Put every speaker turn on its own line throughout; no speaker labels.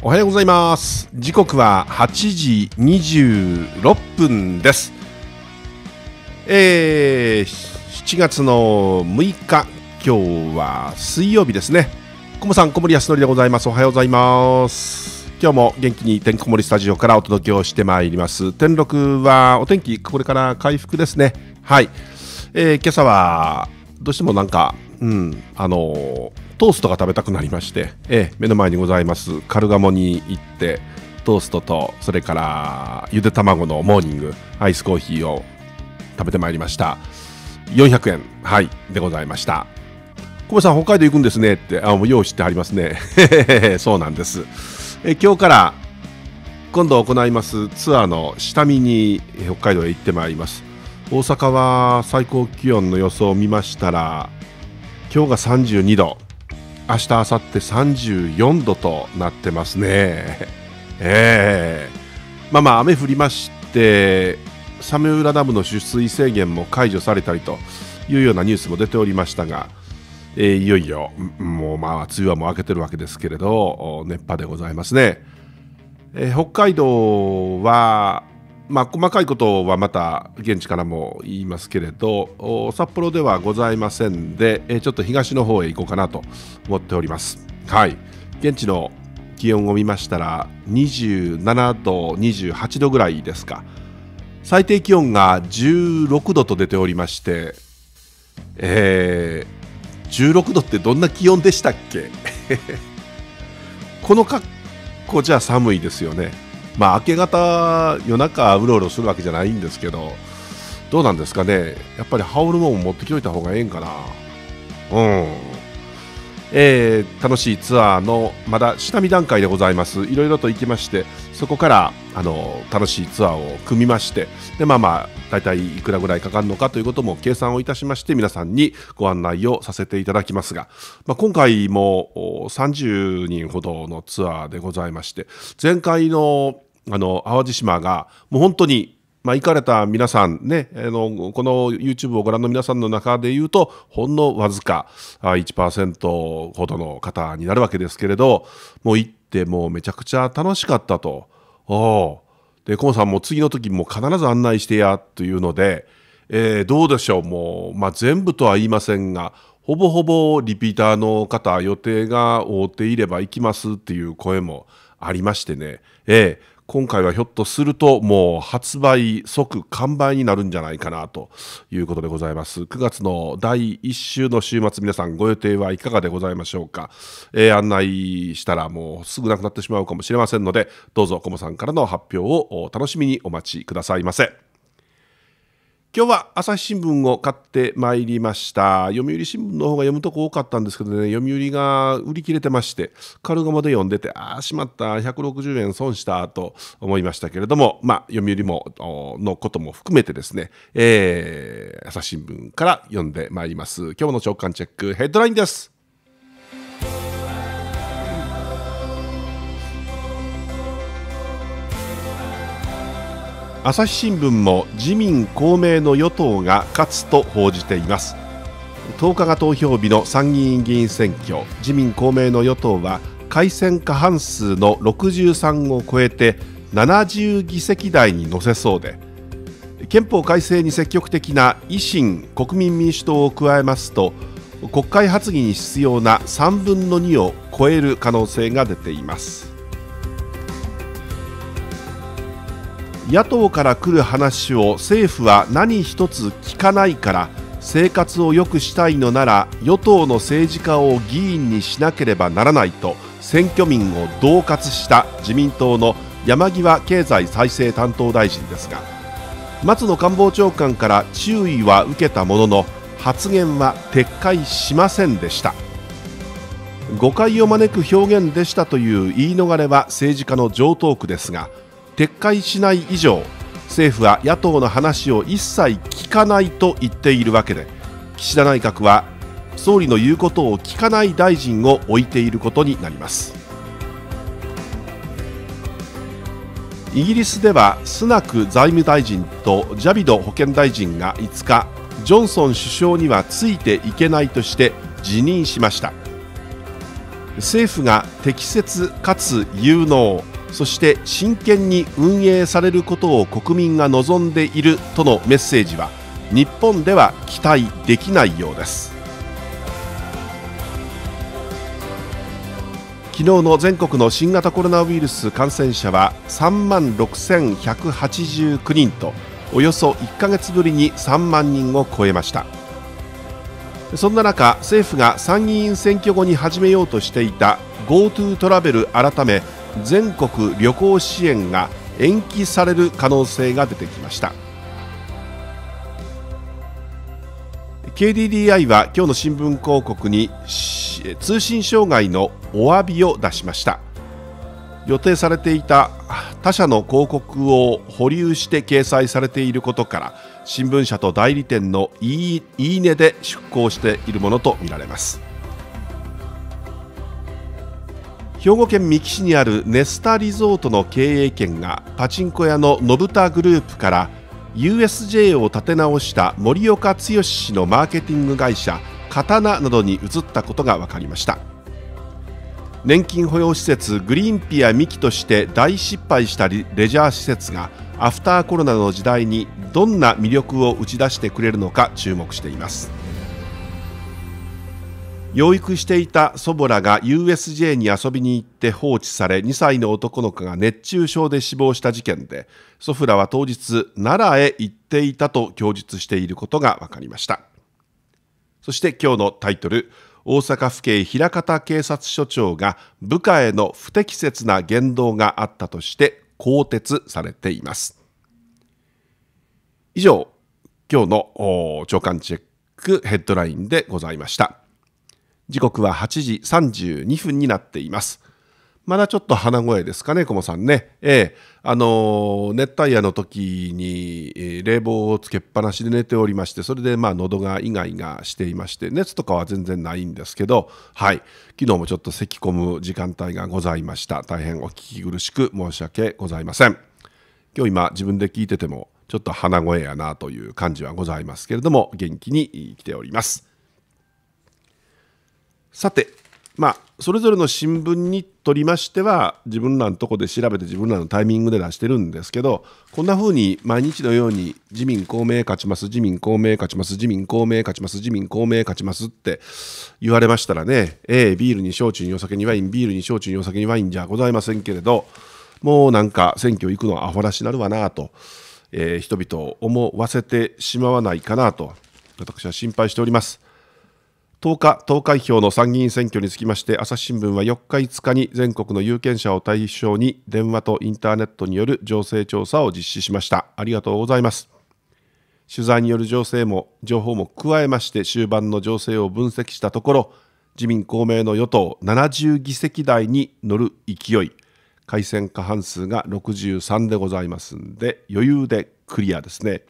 おはようございます時刻は8時26分ですえー、7月の6日今日は水曜日ですね小森さん小森康則でございますおはようございます今日も元気にてんこ盛りスタジオからお届けをしてまいります天禄はお天気これから回復ですねはい、えー、今朝はどうしてもなんかうんあのートーストが食べたくなりまして、ええ、目の前にございますカルガモに行ってトーストとそれからゆで卵のモーニングアイスコーヒーを食べてまいりました400円はいでございましたコメさん北海道行くんですねってあもう用意してありますね そうなんですえ今日から今度行いますツアーの下見に北海道へ行ってまいります大阪は最高気温の予想を見ましたら今日が32度明日明後日34度となってますね。えー、まあまあ雨降りましてサメウラダムの取水制限も解除されたりというようなニュースも出ておりましたが、えー、いよいよもうまあ梅雨はもう明けてるわけですけれど熱波でございますね、えー、北海道はまあ、細かいことはまた現地からも言いますけれど札幌ではございませんで、えちょっと東の方へ行こうかなと思っております。はい現地の気温を見ましたら27度28度ぐらいですか最低気温が16度と出ておりましてえー、16度ってどんな気温でしたっけ この格好じゃ寒いですよねまあ、明け方、夜中、うろうろするわけじゃないんですけど、どうなんですかね、やっぱり羽織るもん持ってきといた方がええんかな。うんえー、楽しいツアーのまだ下見段階でございます、いろいろと行きまして、そこからあの楽しいツアーを組みまして、でまあまあ、大体いくらぐらいかかるのかということも計算をいたしまして、皆さんにご案内をさせていただきますが、まあ、今回も30人ほどのツアーでございまして、前回のあの淡路島がもう本当にまあ、行かれた皆さんね、あのこの YouTube をご覧の皆さんの中で言うと、ほんのわずか1%ほどの方になるわけですけれど、もう行ってもうめちゃくちゃ楽しかったと。おで、河野さんも次の時も必ず案内してやというので、えー、どうでしょう、もう、まあ、全部とは言いませんが、ほぼほぼリピーターの方、予定が追っていれば行きますっていう声もありましてね、ええー今回はひょっとするともう発売即完売になるんじゃないかなということでございます9月の第1週の週末皆さんご予定はいかがでございましょうか、えー、案内したらもうすぐなくなってしまうかもしれませんのでどうぞコモさんからの発表をお楽しみにお待ちくださいませ。今日は朝日新聞を買ってまいりました読売新聞の方が読むとこ多かったんですけどね読売が売り切れてましてカルガモで読んでてああしまった160円損したと思いましたけれどもまあ読売ものことも含めてですね、えー、朝日新聞から読んでまいります今日の朝刊チェックヘッドラインです朝日新聞も自民公明の与党が勝つと報じています10日が投票日の参議院議員選挙自民公明の与党は改選過半数の63を超えて70議席台に乗せそうで憲法改正に積極的な維新国民民主党を加えますと国会発議に必要な3分の2を超える可能性が出ています。野党から来る話を政府は何一つ聞かないから生活を良くしたいのなら与党の政治家を議員にしなければならないと選挙民を恫喝した自民党の山際経済再生担当大臣ですが松野官房長官から注意は受けたものの発言は撤回しませんでした誤解を招く表現でしたという言い逃れは政治家の常套句ですが撤回しない以上政府は野党の話を一切聞かないと言っているわけで岸田内閣は総理の言うことを聞かない大臣を置いていることになりますイギリスではスナク財務大臣とジャビド保健大臣が5日ジョンソン首相にはついていけないとして辞任しました政府が適切かつ有能そして真剣に運営されることを国民が望んでいるとのメッセージは日本では期待できないようです昨日の全国の新型コロナウイルス感染者は3万6189人とおよそ1か月ぶりに3万人を超えましたそんな中政府が参議院選挙後に始めようとしていた GoTo トラベル改め全国旅行支援が延期される可能性が出てきました KDDI は今日の新聞広告に通信障害のお詫びを出しました予定されていた他社の広告を保留して掲載されていることから新聞社と代理店のいいいいねで出稿しているものとみられます兵庫県三木市にあるネスタリゾートの経営権がパチンコ屋の信タグループから USJ を建て直した森岡剛氏のマーケティング会社刀などに移ったことが分かりました年金保養施設グリーンピア三木として大失敗したレジャー施設がアフターコロナの時代にどんな魅力を打ち出してくれるのか注目しています。養育していた祖母らが USJ に遊びに行って放置され2歳の男の子が熱中症で死亡した事件で祖父らは当日奈良へ行っていたと供述していることが分かりましたそして今日のタイトル大阪府警枚方警察署長が部下への不適切な言動があったとして更迭されています以上今日の長官チェックヘッドラインでございました。時刻は8時32分になっています。まだちょっと鼻声ですかね、コモさんね。ええあの熱帯夜の時に冷房をつけっぱなしで寝ておりまして、それでまあ喉がイガイガしていまして、熱とかは全然ないんですけど、はい、昨日もちょっと咳き込む時間帯がございました。大変お聞き苦しく申し訳ございません。今日今自分で聞いてても、ちょっと鼻声やなという感じはございますけれども、元気に来ております。さて、まあ、それぞれの新聞にとりましては自分らのとこで調べて自分らのタイミングで出してるんですけどこんな風に毎日のように自民公明勝ちます自民公明勝ちます自民公明勝ちます自民公明勝ちますって言われましたらね A ビールに焼酎にお酒にワインビールに焼酎にお酒にワインじゃございませんけれどもうなんか選挙行くのはアホらしになるわなと、えー、人々を思わせてしまわないかなと私は心配しております。10日投開票の参議院選挙につきまして朝日新聞は4日5日に全国の有権者を対象に電話とインターネットによる情勢調査を実施しましたありがとうございます取材による情勢も情報も加えまして終盤の情勢を分析したところ自民公明の与党70議席台に乗る勢い改選過半数が63でございますんで余裕でクリアですね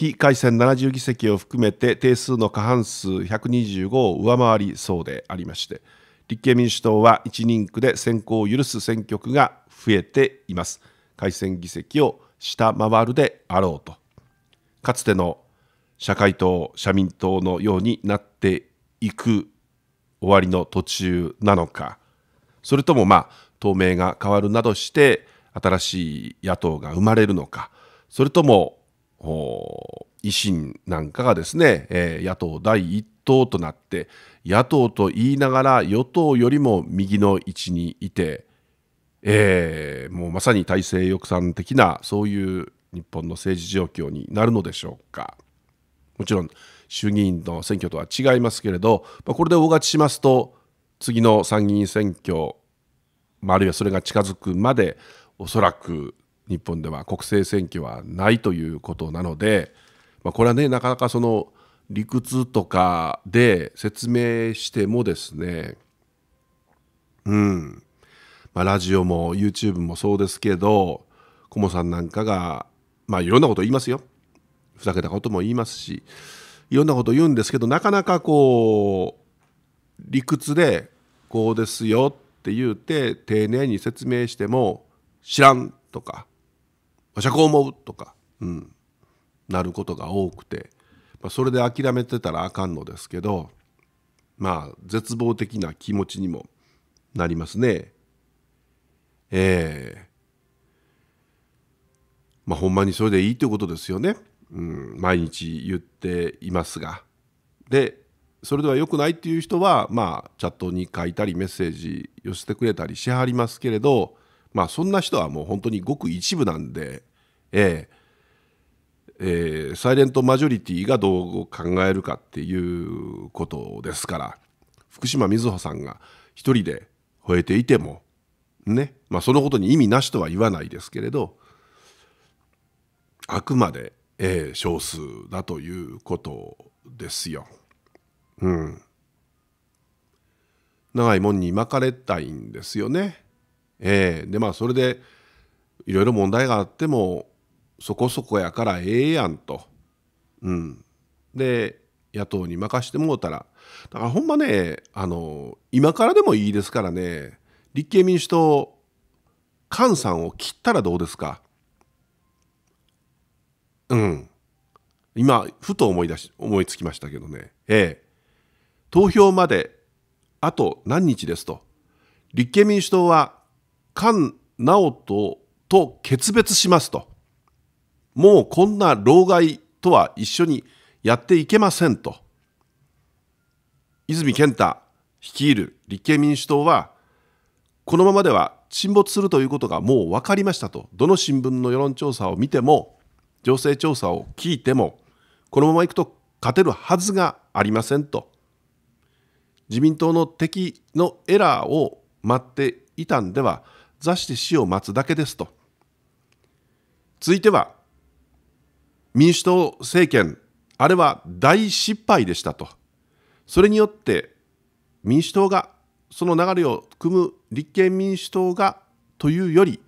非改選70議席を含めて定数の過半数125を上回りそうでありまして立憲民主党は1人区で選考を許す選挙区が増えています改選議席を下回るであろうとかつての社会党社民党のようになっていく終わりの途中なのかそれともまあ党名が変わるなどして新しい野党が生まれるのかそれとも維新なんかがですね、えー、野党第一党となって野党と言いながら与党よりも右の位置にいて、えー、もうまさに体制抑散的なそういう日本の政治状況になるのでしょうか。もちろん衆議院の選挙とは違いますけれど、まあ、これで大勝ちしますと次の参議院選挙、まあ、あるいはそれが近づくまでおそらく日本では国政選挙はないということなので、まあ、これはねなかなかその理屈とかで説明してもですねうんまあ、ラジオも YouTube もそうですけどコモさんなんかがまあいろんなこと言いますよふざけたことも言いますしいろんなこと言うんですけどなかなかこう理屈でこうですよって言うて丁寧に説明しても知らんとかあ、社交思うとか、うん、なることが多くて、まあ、それで諦めてたらあかんのですけどまあ絶望的な気持ちにもなりますね。ええー、まあほんまにそれでいいってことですよね。うん、毎日言っていますが。でそれでは良くないっていう人はまあチャットに書いたりメッセージ寄せてくれたりしはりますけれどまあそんな人はもう本当にごく一部なんでえー、えー、サイレントマジョリティがどう考えるかっていうことですから福島みずほさんが一人で吠えていてもねまあそのことに意味なしとは言わないですけれどあくまで、えー、少数だということですよ。うん、長いもんに巻かれたいんですよね。えー、でまあそれでいろいろ問題があってもそこそこやからええやんと。うん、で野党に任してもうたらだからほんまねあの今からでもいいですからね立憲民主党菅さんを切ったらどうですかうん今ふと思い出し思いつきましたけどねええ投票まであと何日ですと立憲民主党は菅直人と決別しますと。もうこんな老害とは一緒にやっていけませんと泉健太率いる立憲民主党はこのままでは沈没するということがもう分かりましたとどの新聞の世論調査を見ても情勢調査を聞いてもこのままいくと勝てるはずがありませんと自民党の敵のエラーを待っていたんでは座して死を待つだけですと続いては民主党政権、あれは大失敗でしたと。それによって民主党がその流れを組む立憲民主党がというより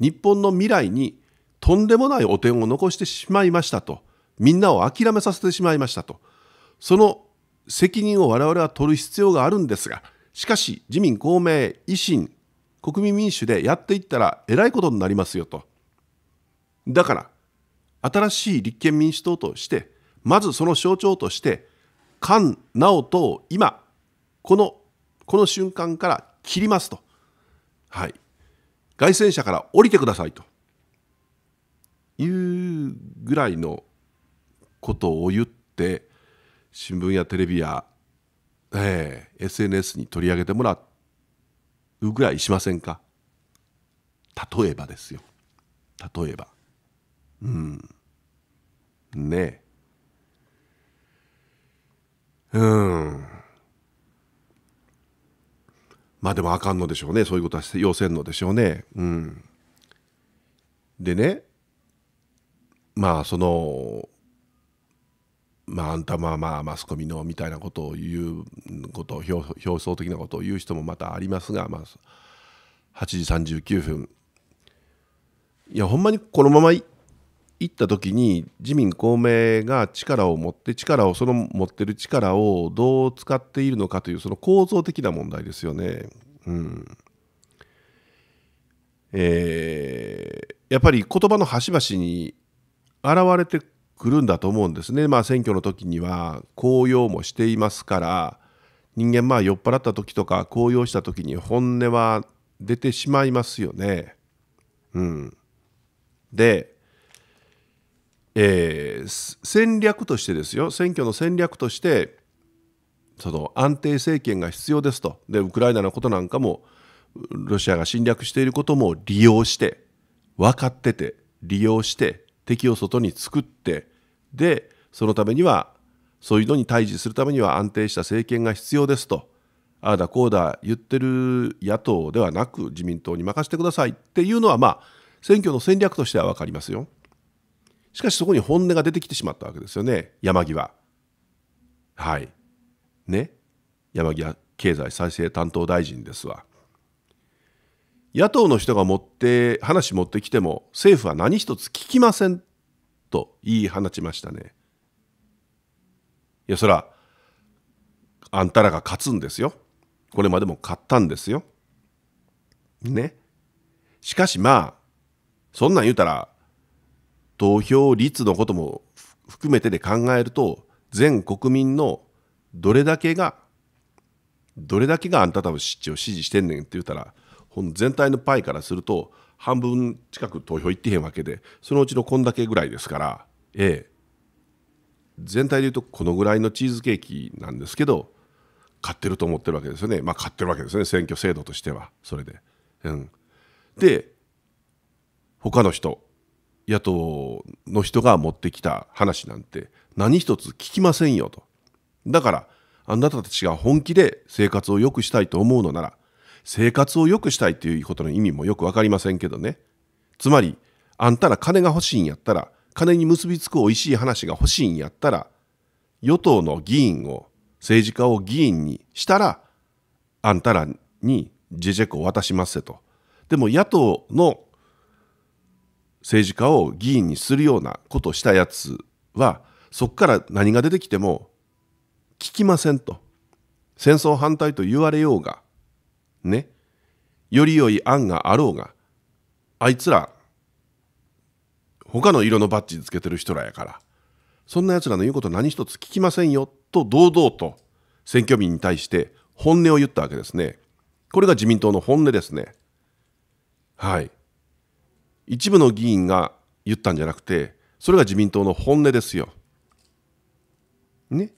日本の未来にとんでもない汚点を残してしまいましたとみんなを諦めさせてしまいましたとその責任を我々は取る必要があるんですがしかし自民公明維新国民民主でやっていったらえらいことになりますよとだから新しい立憲民主党として、まずその象徴として、菅直人を今、この、この瞬間から切りますと。はい。街宣車から降りてくださいと。いうぐらいのことを言って、新聞やテレビや、えー、SNS に取り上げてもらうぐらいしませんか。例えばですよ。例えば。うんねえうんまあでもあかんのでしょうねそういうことは要せんのでしょうねうんでねまあそのまあ、あんたまあまあマスコミのみたいなことを言うことを表層的なことを言う人もまたありますが、まあ、8時39分いやほんまにこのまま行った時に自民公明が力を持って力をその持ってる力をどう使っているのかというその構造的な問題ですよね。うんえー、やっぱり言葉の端々に現れてくるんだと思うんですね。まあ選挙の時には高揚もしていますから人間まあ酔っ払った時とか高揚した時に本音は出てしまいますよね。うん、でえー、戦略としてですよ選挙の戦略としてその安定政権が必要ですとでウクライナのことなんかもロシアが侵略していることも利用して分かってて利用して敵を外に作ってでそのためにはそういうのに対峙するためには安定した政権が必要ですとああだこうだ言ってる野党ではなく自民党に任せてくださいっていうのはまあ選挙の戦略としては分かりますよ。しかしそこに本音が出てきてしまったわけですよね、山際。はい。ね。山際経済再生担当大臣ですわ。野党の人が持って、話持ってきても、政府は何一つ聞きませんと言い放ちましたね。いや、そら、あんたらが勝つんですよ。これまでも勝ったんですよ。ね。しかしまあ、そんなん言うたら、投票率のことも含めてで考えると全国民のどれだけがどれだけがあんたたち地を支持してんねんって言ったら全体のパイからすると半分近く投票行ってへんわけでそのうちのこんだけぐらいですから、え、全体でいうとこのぐらいのチーズケーキなんですけど買ってると思ってるわけですよねまあ買ってるわけですね選挙制度としてはそれで。うん、で他の人野党の人が持ってきた話なんて何一つ聞きませんよと。だから、あなたたちが本気で生活を良くしたいと思うのなら、生活を良くしたいということの意味もよくわかりませんけどね。つまり、あんたら金が欲しいんやったら、金に結びつくおいしい話が欲しいんやったら、与党の議員を、政治家を議員にしたら、あんたらにジェジェクを渡しますと。でも野党の政治家を議員にするようなことをしたやつはそこから何が出てきても聞きませんと戦争反対と言われようがねより良い案があろうがあいつら他の色のバッジつけてる人らやからそんな奴らの言うこと何一つ聞きませんよと堂々と選挙民に対して本音を言ったわけですねこれが自民党の本音ですねはい一部の議員が言ったんじゃなくて、それが自民党の本音ですよ。ね。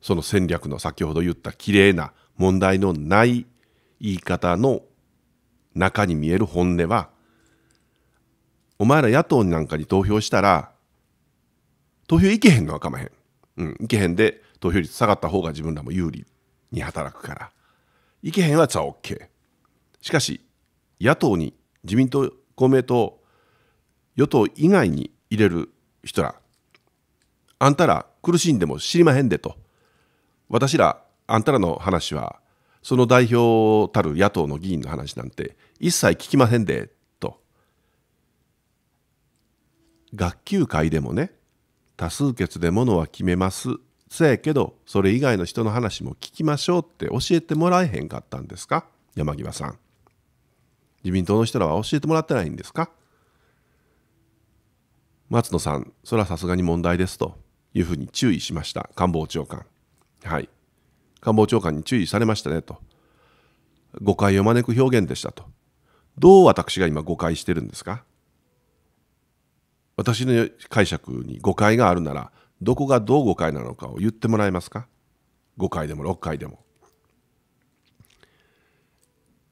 その戦略の先ほど言った綺麗な問題のない言い方の中に見える本音は、お前ら野党なんかに投票したら、投票いけへんのはかまへん。うん、いけへんで投票率下がった方が自分らも有利に働くから。いけへんはじゃあ OK。しかし、野党に自民党、公明党、与党以外に入れる人ら、あんたら苦しんでも知りまへんでと、私ら、あんたらの話は、その代表たる野党の議員の話なんて一切聞きませんで、と。学級会でもね、多数決でものは決めます。せやけど、それ以外の人の話も聞きましょうって教えてもらえへんかったんですか山際さん。自民党の人らは教えてもらってないんですか松野さん、それはさすがに問題ですというふうに注意しました、官房長官。はい。官房長官に注意されましたねと。誤解を招く表現でしたと。どう私が今誤解してるんですか私の解釈に誤解があるなら、どこがどう誤解なのかを言ってもらえますか ?5 回でも6回でも。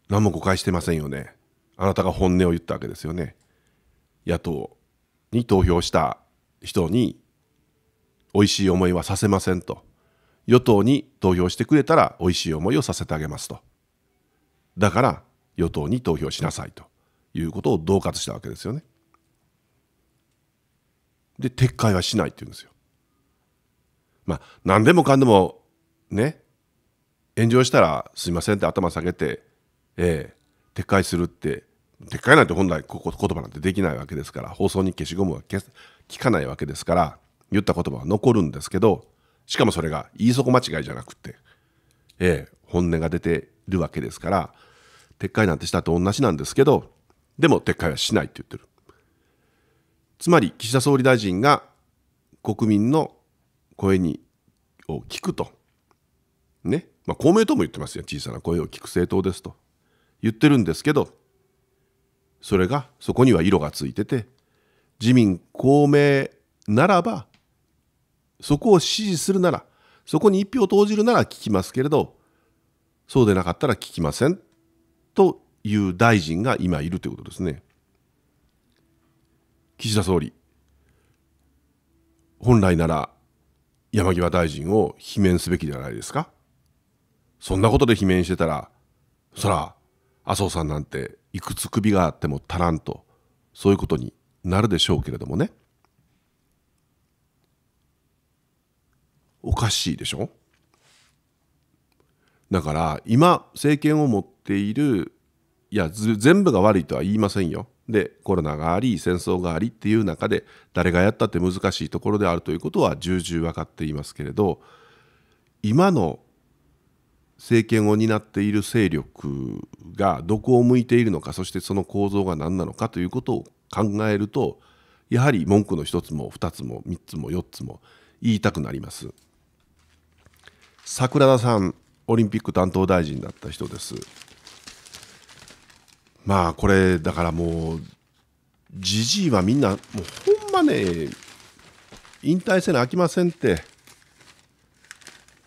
何も誤解してませんよね。あなたが本音を言ったわけですよね。野党に投票した人に美味しい思いはさせませんと。与党に投票してくれたら美味しい思いをさせてあげますと。だから与党に投票しなさいということを恫喝したわけですよね。で撤回はしないって言うんですよ。まあ何でもかんでもね炎上したらすいませんって頭下げて、ええ、撤回するってかいなんて本来ここ言葉なんてできないわけですから放送に消しゴムは消聞かないわけですから言った言葉は残るんですけどしかもそれが言いこ間違いじゃなくて、ええ、本音が出てるわけですから撤回なんてしたと同じなんですけどでも撤回はしないって言ってるつまり岸田総理大臣が国民の声にを聞くとねまあ、公明党も言ってますよ小さな声を聞く政党ですと言ってるんですけどそれがそこには色がついてて自民公明ならばそこを支持するならそこに一票投じるなら聞きますけれどそうでなかったら聞きませんという大臣が今いるということですね。岸田総理本来なら山際大臣を罷免すべきではないですかそんなことで罷免してたらそら麻生さんなんていくつ首があっても足らんとそういうことになるでしょうけれどもねおかしいでしょだから今政権を持っているいや全部が悪いとは言いませんよでコロナがあり戦争がありっていう中で誰がやったって難しいところであるということは重々分かっていますけれど今の政権を担っている勢力がどこを向いているのかそしてその構造が何なのかということを考えるとやはり文句の1つも2つも3つも4つも言いたくなります。桜田さんオリンピック担当大臣だった人です。まあこれだからもうじじいはみんなもうほんまね引退せなあきませんって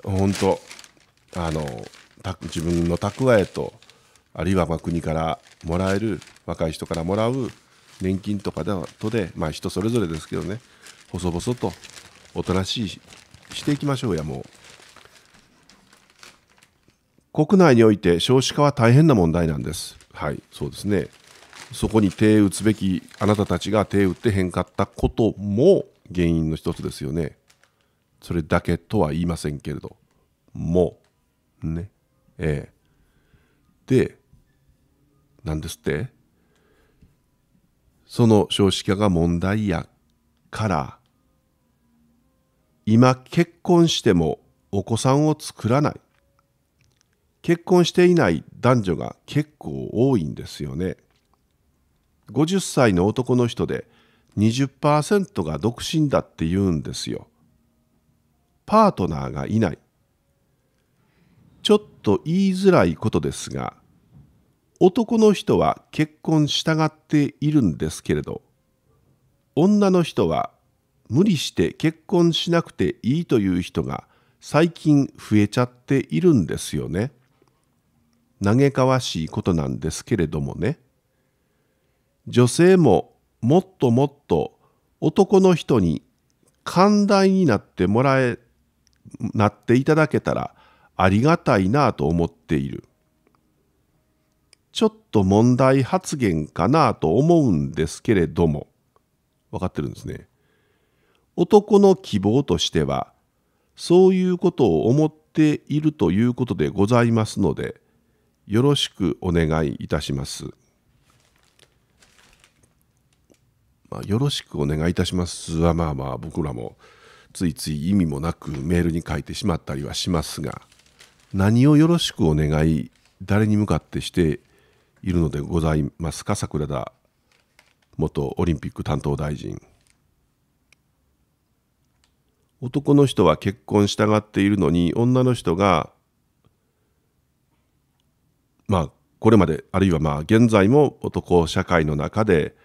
本当。あの自分の蓄えとあるいはま国からもらえる若い人からもらう年金とかでとで、まあ、人それぞれですけどね細々とおとなしいしていきましょうやもう国内において少子化は大変な問題なんですはいそうですねそこに手を打つべきあなたたちが手を打ってへんかったことも原因の一つですよねそれだけとは言いませんけれどもうね。ええ。で、なんですってその少子化が問題やから、今結婚してもお子さんを作らない。結婚していない男女が結構多いんですよね。50歳の男の人で20%が独身だって言うんですよ。パートナーがいない。ちょっと言いづらいことですが男の人は結婚したがっているんですけれど女の人は無理して結婚しなくていいという人が最近増えちゃっているんですよね。嘆かわしいことなんですけれどもね。女性ももっともっと男の人に寛大になってもらえなっていただけたらありがたいなと思っている。ちょっと問題発言かなと思うんですけれども、分かってるんですね。男の希望としては、そういうことを思っているということでございますので、よろしくお願いいたします。まあ、よろしくお願いいたしますはまあまあ僕らもついつい意味もなくメールに書いてしまったりはしますが。何をよろしくお願い誰に向かってしているのでございますか桜田元オリンピック担当大臣男の人は結婚したがっているのに女の人がまあこれまであるいはまあ現在も男社会の中で、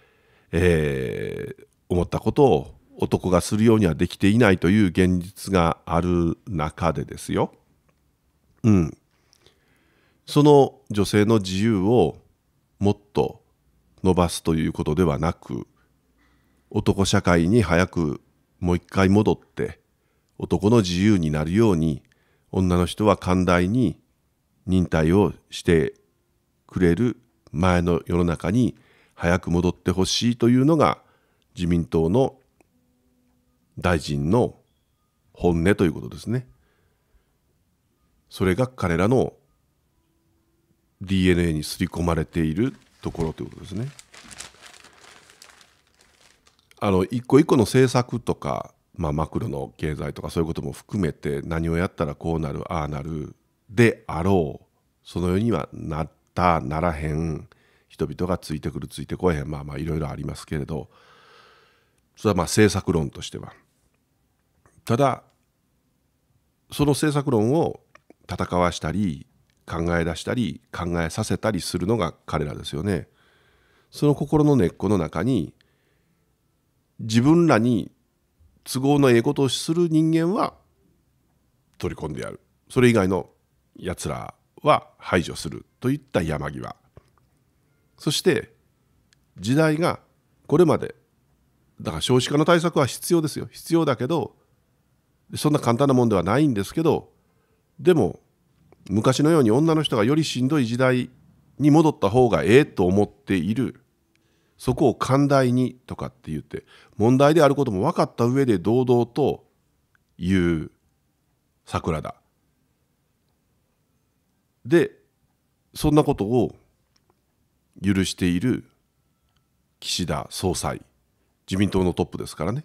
えー、思ったことを男がするようにはできていないという現実がある中でですようん、その女性の自由をもっと伸ばすということではなく男社会に早くもう一回戻って男の自由になるように女の人は寛大に忍耐をしてくれる前の世の中に早く戻ってほしいというのが自民党の大臣の本音ということですね。それが彼らの DNA に刷り込まれているところということですね。あの一個一個の政策とか、まあ、マクロの経済とかそういうことも含めて何をやったらこうなるああなるであろうそのようにはなったならへん人々がついてくるついてこえへんまあまあいろいろありますけれどそれはまあ政策論としては。ただその政策論を戦わしたり考え出したり考えさせたりするのが彼らですよね。その心の根っこの中に自分らに都合のええことをする人間は取り込んでやるそれ以外のやつらは排除するといった山際そして時代がこれまでだから少子化の対策は必要ですよ必要だけどそんな簡単なもんではないんですけどでも昔のように女の人がよりしんどい時代に戻った方がええと思っているそこを寛大にとかって言って問題であることも分かった上で堂々と言う桜田でそんなことを許している岸田総裁自民党のトップですからね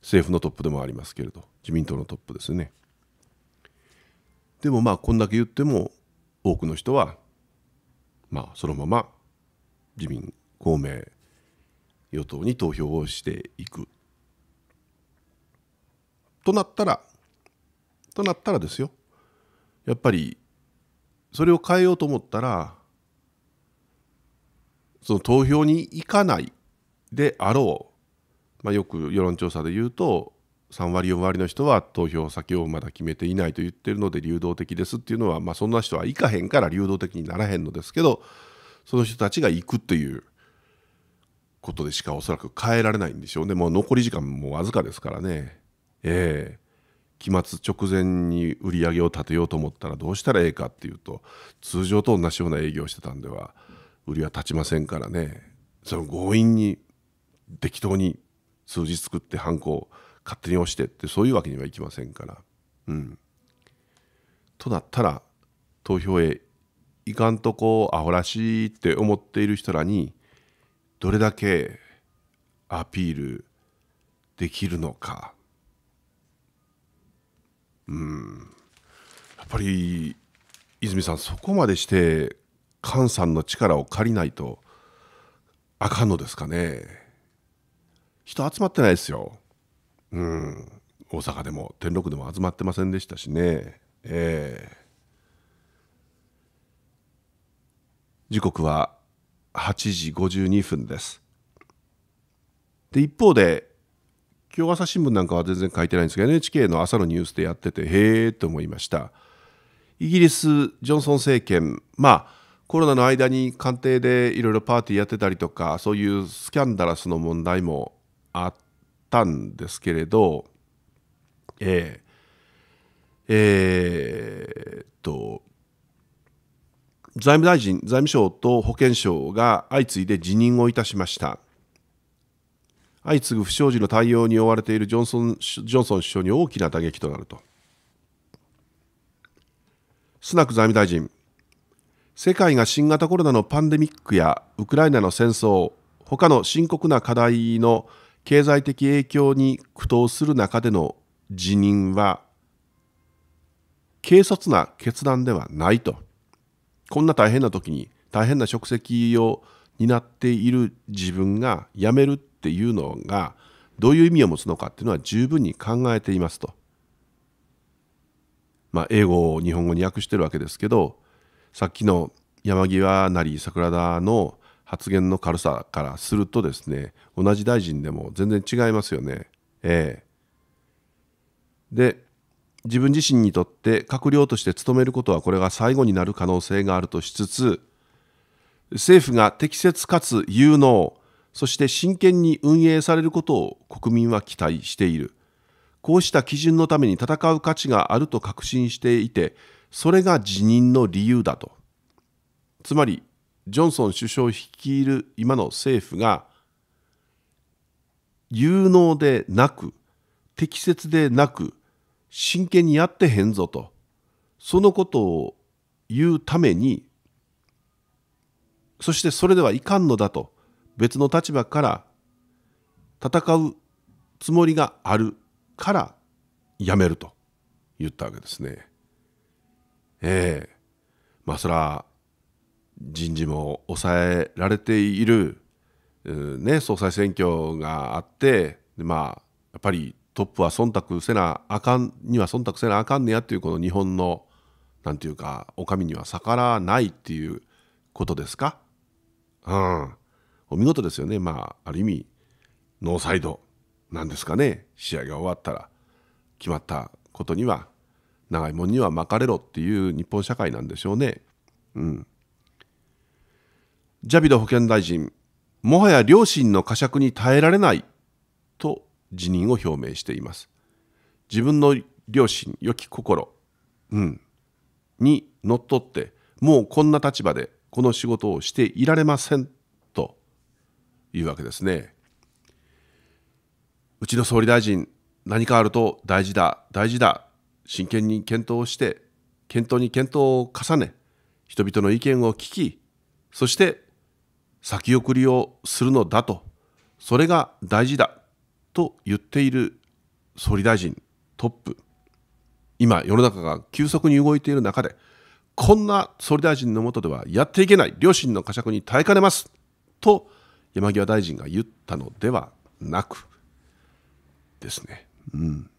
政府のトップでもありますけれど自民党のトップですね。でもまあこんだけ言っても多くの人はまあそのまま自民公明与党に投票をしていくとなったらとなったらですよやっぱりそれを変えようと思ったらその投票に行かないであろう、まあ、よく世論調査で言うと3割、4割の人は投票先をまだ決めていないと言ってるので流動的ですっていうのは、まあ、そんな人はいかへんから流動的にならへんのですけどその人たちが行くっていうことでしかおそらく変えられないんでしょうねもう残り時間もわずかですからねええ期末直前に売り上げを立てようと思ったらどうしたらええかっていうと通常と同じような営業してたんでは売りは立ちませんからねその強引に適当に数字作って犯行を勝手に押してってそういうわけにはいきませんから。うん、となったら投票へいかんとこうアホらしいって思っている人らにどれだけアピールできるのか。うん、やっぱり泉さんそこまでして菅さんの力を借りないとあかんのですかね人集まってないですようん、大阪でも天禄でも集まってませんでしたしね、えー、時刻は8時52分です。で一方で今日朝新聞なんかは全然書いてないんですけど NHK の朝のニュースでやっててへえと思いましたイギリスジョンソン政権まあコロナの間に官邸でいろいろパーティーやってたりとかそういうスキャンダラスの問題もあってたんですけれど、えー、えー、と、財務大臣、財務省と保健省が相次いで辞任をいたしました。相次ぐ不祥事の対応に追われているジョンソンジョンソン首相に大きな打撃となると。スナク財務大臣、世界が新型コロナのパンデミックやウクライナの戦争、他の深刻な課題の経済的影響に苦闘する中での辞任は軽率な決断ではないとこんな大変な時に大変な職責を担っている自分が辞めるっていうのがどういう意味を持つのかっていうのは十分に考えていますと。まあ、英語を日本語に訳してるわけですけどさっきの山際なり桜田の発言の軽さからするとですね同じ大臣でも全然違いますよね。ええ、で自分自身にとって閣僚として務めることはこれが最後になる可能性があるとしつつ政府が適切かつ有能そして真剣に運営されることを国民は期待しているこうした基準のために戦う価値があると確信していてそれが辞任の理由だとつまりジョンソン首相率いる今の政府が有能でなく適切でなく真剣にやってへんぞとそのことを言うためにそしてそれではいかんのだと別の立場から戦うつもりがあるからやめると言ったわけですね。ええまあそは人事も抑えられている、ね、総裁選挙があってまあ、やっぱりトップは忖度せなあかんには忖度せなあかんねやっていうこの日本の何て言うかお上には逆らわないっていうことですか。うん、お見事ですよねまあある意味ノーサイドなんですかね試合が終わったら決まったことには長いもんには巻かれろっていう日本社会なんでしょうね。うんジャビド保健大臣、もはや両親の呵責に耐えられないと辞任を表明しています。自分の両親、良き心、うん、にのっとって、もうこんな立場でこの仕事をしていられませんというわけですね。うちの総理大臣、何かあると大事だ、大事だ、真剣に検討して、検討に検討を重ね、人々の意見を聞き、そして先送りをするのだと、それが大事だと言っている総理大臣、トップ、今世の中が急速に動いている中で、こんな総理大臣の下ではやっていけない、両親の呵責に耐えかねますと山際大臣が言ったのではなくですね。うん、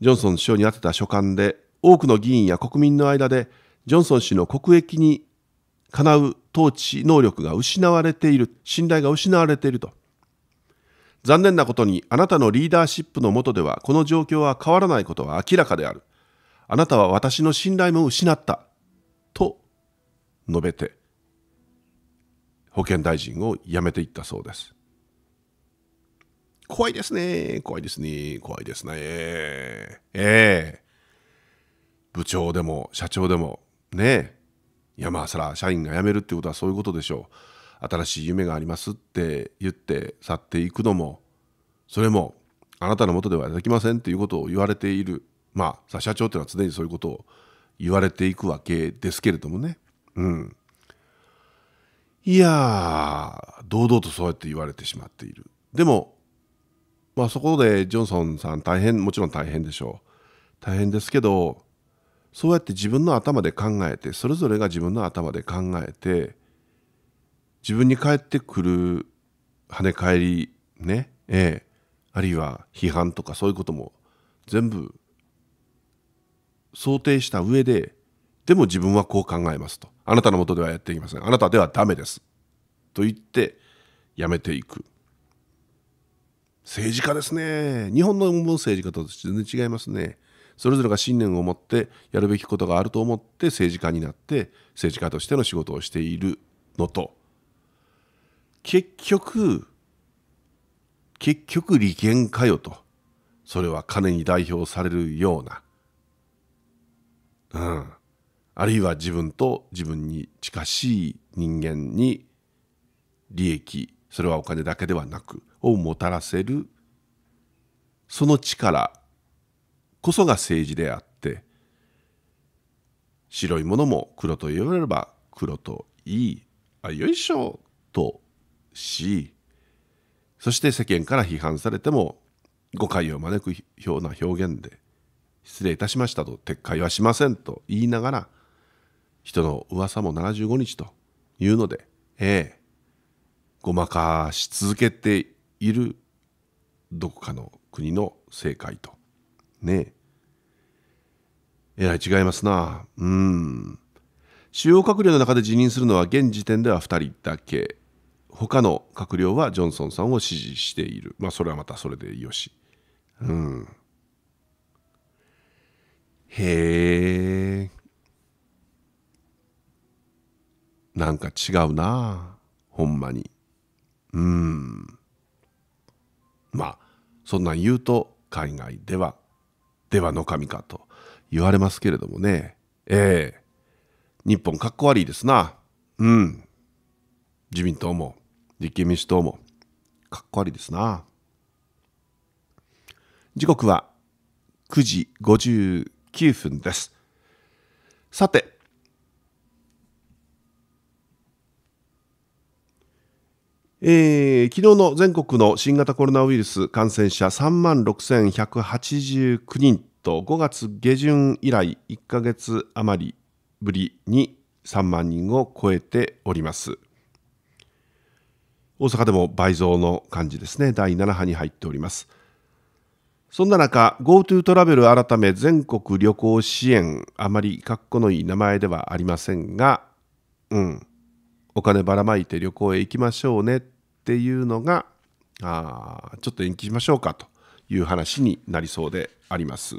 ジョンソン首相に宛てた書簡で多くの議員や国民の間でジョンソン氏の国益に叶う統治能力が失われている、信頼が失われていると。残念なことに、あなたのリーダーシップの下では、この状況は変わらないことは明らかである。あなたは私の信頼も失った。と述べて、保健大臣を辞めていったそうです。怖いですね。怖いですね。怖いですね。ええー、部長でも社長でもねえ。いやまあそら社員が辞めるってことはそういうことでしょう新しい夢がありますって言って去っていくのもそれもあなたのもとではできませんっていうことを言われているまあ社長っていうのは常にそういうことを言われていくわけですけれどもねうんいや堂々とそうやって言われてしまっているでもまあそこでジョンソンさん大変もちろん大変でしょう大変ですけどそうやって自分の頭で考えてそれぞれが自分の頭で考えて自分に返ってくる跳ね返りねええあるいは批判とかそういうことも全部想定した上ででも自分はこう考えますとあなたのもとではやっていきませんあなたではダメですと言ってやめていく政治家ですね日本の政治家と全然違いますねそれぞれが信念を持ってやるべきことがあると思って政治家になって政治家としての仕事をしているのと結局結局利権かよとそれは金に代表されるようなうんあるいは自分と自分に近しい人間に利益それはお金だけではなくをもたらせるその力こそが政治であって白いものも黒と言われれば黒といいあよいしょとしそして世間から批判されても誤解を招くような表現で失礼いたしましたと撤回はしませんと言いながら人の噂も75日というのでええごまかし続けているどこかの国の政界とねええらい違いますな。うん。主要閣僚の中で辞任するのは現時点では2人だけ。他の閣僚はジョンソンさんを支持している。まあ、それはまたそれでよし。うん。へえ。なんか違うな。ほんまに。うん。まあ、そんなん言うと、海外では、ではの神かと。言われますけれどもね。ええ日本かっこ悪いですな。うん。自民党も、立憲民主党も、かっこ悪いですな。時刻は9時59分です。さて、えー、昨日の全国の新型コロナウイルス感染者3万6189人と5月下旬以来1ヶ月余りぶりに3万人を超えております。大阪でも倍増の感じですね。第7波に入っております。そんな中、GoTo トラベル改め全国旅行支援、あまりかっこのいい名前ではありませんが、うん、お金ばらまいて旅行へ行きましょうねっていうのが、あちょっと延期しましょうかという話になりそうであります。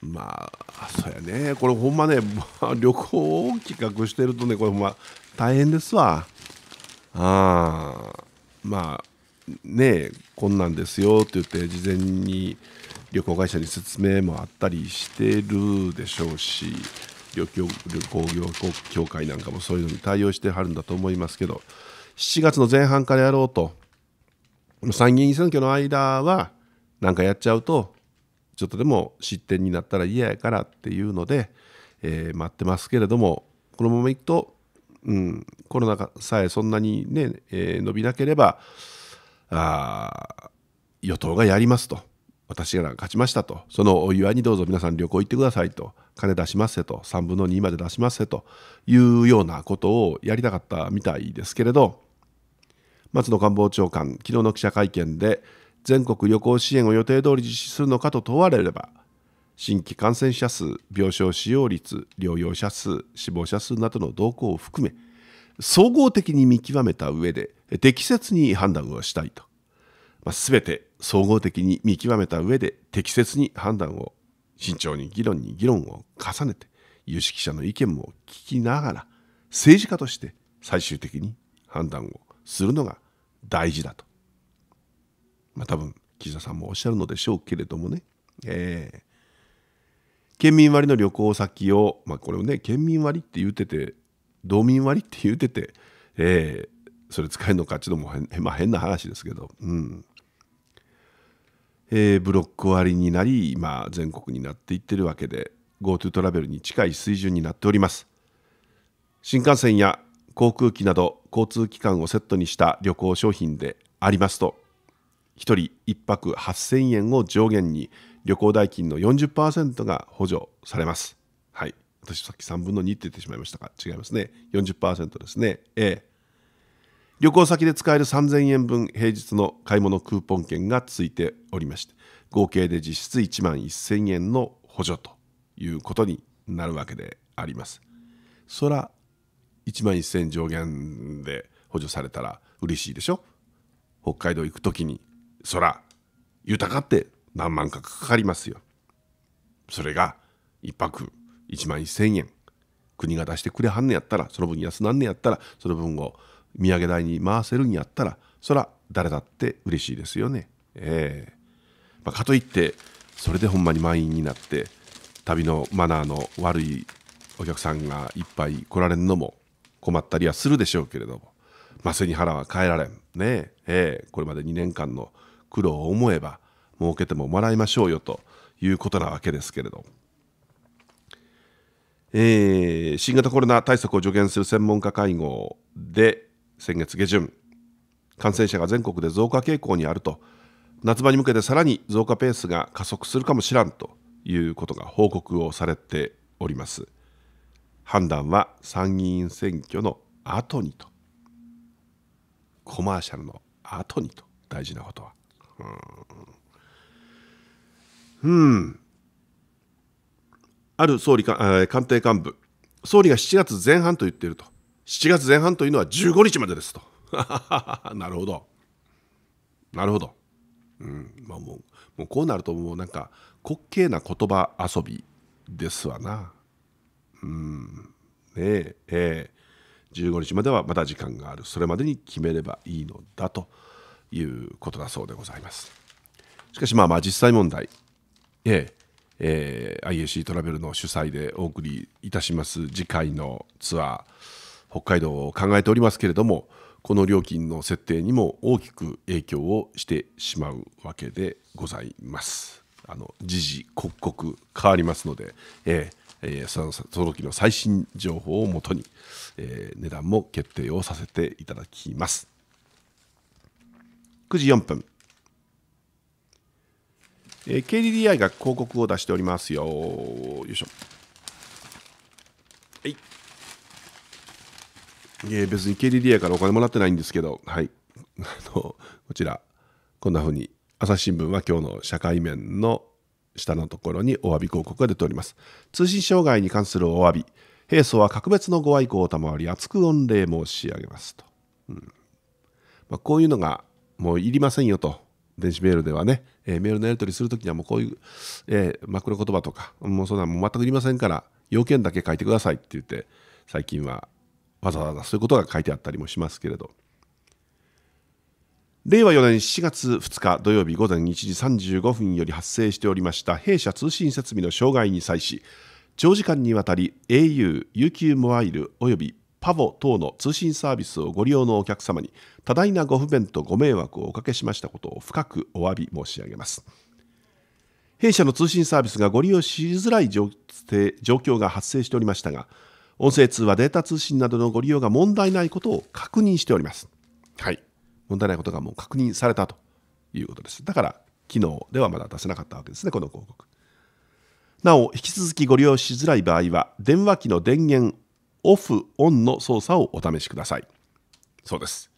まあそうやねこれほんまね、まあ、旅行を企画してるとねこれほんま大変ですわあまあねこんなんですよって言って事前に旅行会社に説明もあったりしてるでしょうし旅行業協会なんかもそういうのに対応してはるんだと思いますけど7月の前半からやろうと参議院選挙の間は何かやっちゃうとちょっとでも失点になったら嫌やからっていうので、えー、待ってますけれどもこのままいくと、うん、コロナさえそんなにね、えー、伸びなければあ与党がやりますと私が勝ちましたとそのお祝いにどうぞ皆さん旅行行ってくださいと金出しますせと3分の2まで出しますせというようなことをやりたかったみたいですけれど松野官房長官昨日の記者会見で全国旅行支援を予定通り実施するのかと問われれば新規感染者数病床使用率療養者数死亡者数などの動向を含め総合的に見極めた上で適切に判断をしたいと、まあ、全て総合的に見極めた上で適切に判断を慎重に議論に議論を重ねて有識者の意見も聞きながら政治家として最終的に判断をするのが大事だとまあ、多分岸田さんもおっしゃるのでしょうけれどもね、えー、県民割の旅行先を、まあ、これをね県民割って言うてて道民割って言うてて、えー、それ使えるのかちょっともへ、まあ、変な話ですけど、うんえー、ブロック割になり今、まあ、全国になっていってるわけで GoTo トラベルに近い水準になっております新幹線や航空機など交通機関をセットにした旅行商品でありますと1人1泊8000円を上限に旅行代金の40%が補助されます。はい。私さっき3分の2って言ってしまいましたが、違いますね。40%ですね。A。旅行先で使える3000円分平日の買い物クーポン券がついておりまして、合計で実質1万1000円の補助ということになるわけであります。そら、1万1000上限で補助されたら嬉しいでしょ北海道行くときにそら豊かって何万かかかりますよそれが1泊1万1,000円国が出してくれはんねやったらその分安なんねやったらその分を土産代に回せるんやったらそら誰だって嬉しいですよね。えーまあ、かといってそれでほんまに満員になって旅のマナーの悪いお客さんがいっぱい来られるのも困ったりはするでしょうけれどもまあ、背に腹は変えられん。ねえこれまで2年間の苦労を思えば、儲けてももらいましょうよということなわけですけれど。えー、新型コロナ対策を助言する専門家会合で先月下旬、感染者が全国で増加傾向にあると、夏場に向けてさらに増加ペースが加速するかもしらんということが報告をされております。判断は参議院選挙の後にとコマーシャルの後にと大事なことはうんうんある総理か、えー、官邸幹部総理が7月前半と言っていると7月前半というのは15日までですと なるほどなるほど、うんまあ、もうもうこうなるともうなんか滑稽な言葉遊びですわなうんねえええ15日まではまだ時間があるそれまでに決めればいいのだということだそうでございますしかしまあまあ実際問題、えええー、IAC トラベルの主催でお送りいたします次回のツアー北海道を考えておりますけれどもこの料金の設定にも大きく影響をしてしまうわけでございます。あの時々刻々変わりますので、えー、えー、そのその時の最新情報をもとに、えー、値段も決定をさせていただきます。9時4分。えー、KDDI が広告を出しておりますよ。よいしょ。はい。えー、別に KDDI からお金もらってないんですけど、はい。あの、こちら、こんなふうに、朝日新聞は今日の社会面の下のところにお詫び広告が出ております。通信障害に関するお詫び、平素は格別のご愛顧を賜り、厚く御礼申し上げますと。うんまあ、こういうのがもういりませんよと。電子メールではね、えー、メールのやり取りするときにはもうこういう、えー、マ言葉とか、もうそんなもう全くいりませんから、要件だけ書いてくださいって言って、最近はわざわざそういうことが書いてあったりもしますけれど。令和4年7月2日土曜日午前1時35分より発生しておりました弊社通信設備の障害に際し長時間にわたり au、UQ モバイルおよびパボ等の通信サービスをご利用のお客様に多大なご不便とご迷惑をおかけしましたことを深くお詫び申し上げます。弊社の通信サービスがご利用しづらい状況が発生しておりましたが、音声通話、データ通信などのご利用が問題ないことを確認しております。はい。問題ないことがもう確認されたということです。だから、機能ではまだ出せなかったわけですね、この広告。なお、引き続きご利用しづらい場合は、電話機の電源オフ、オンの操作をお試しください。そうです。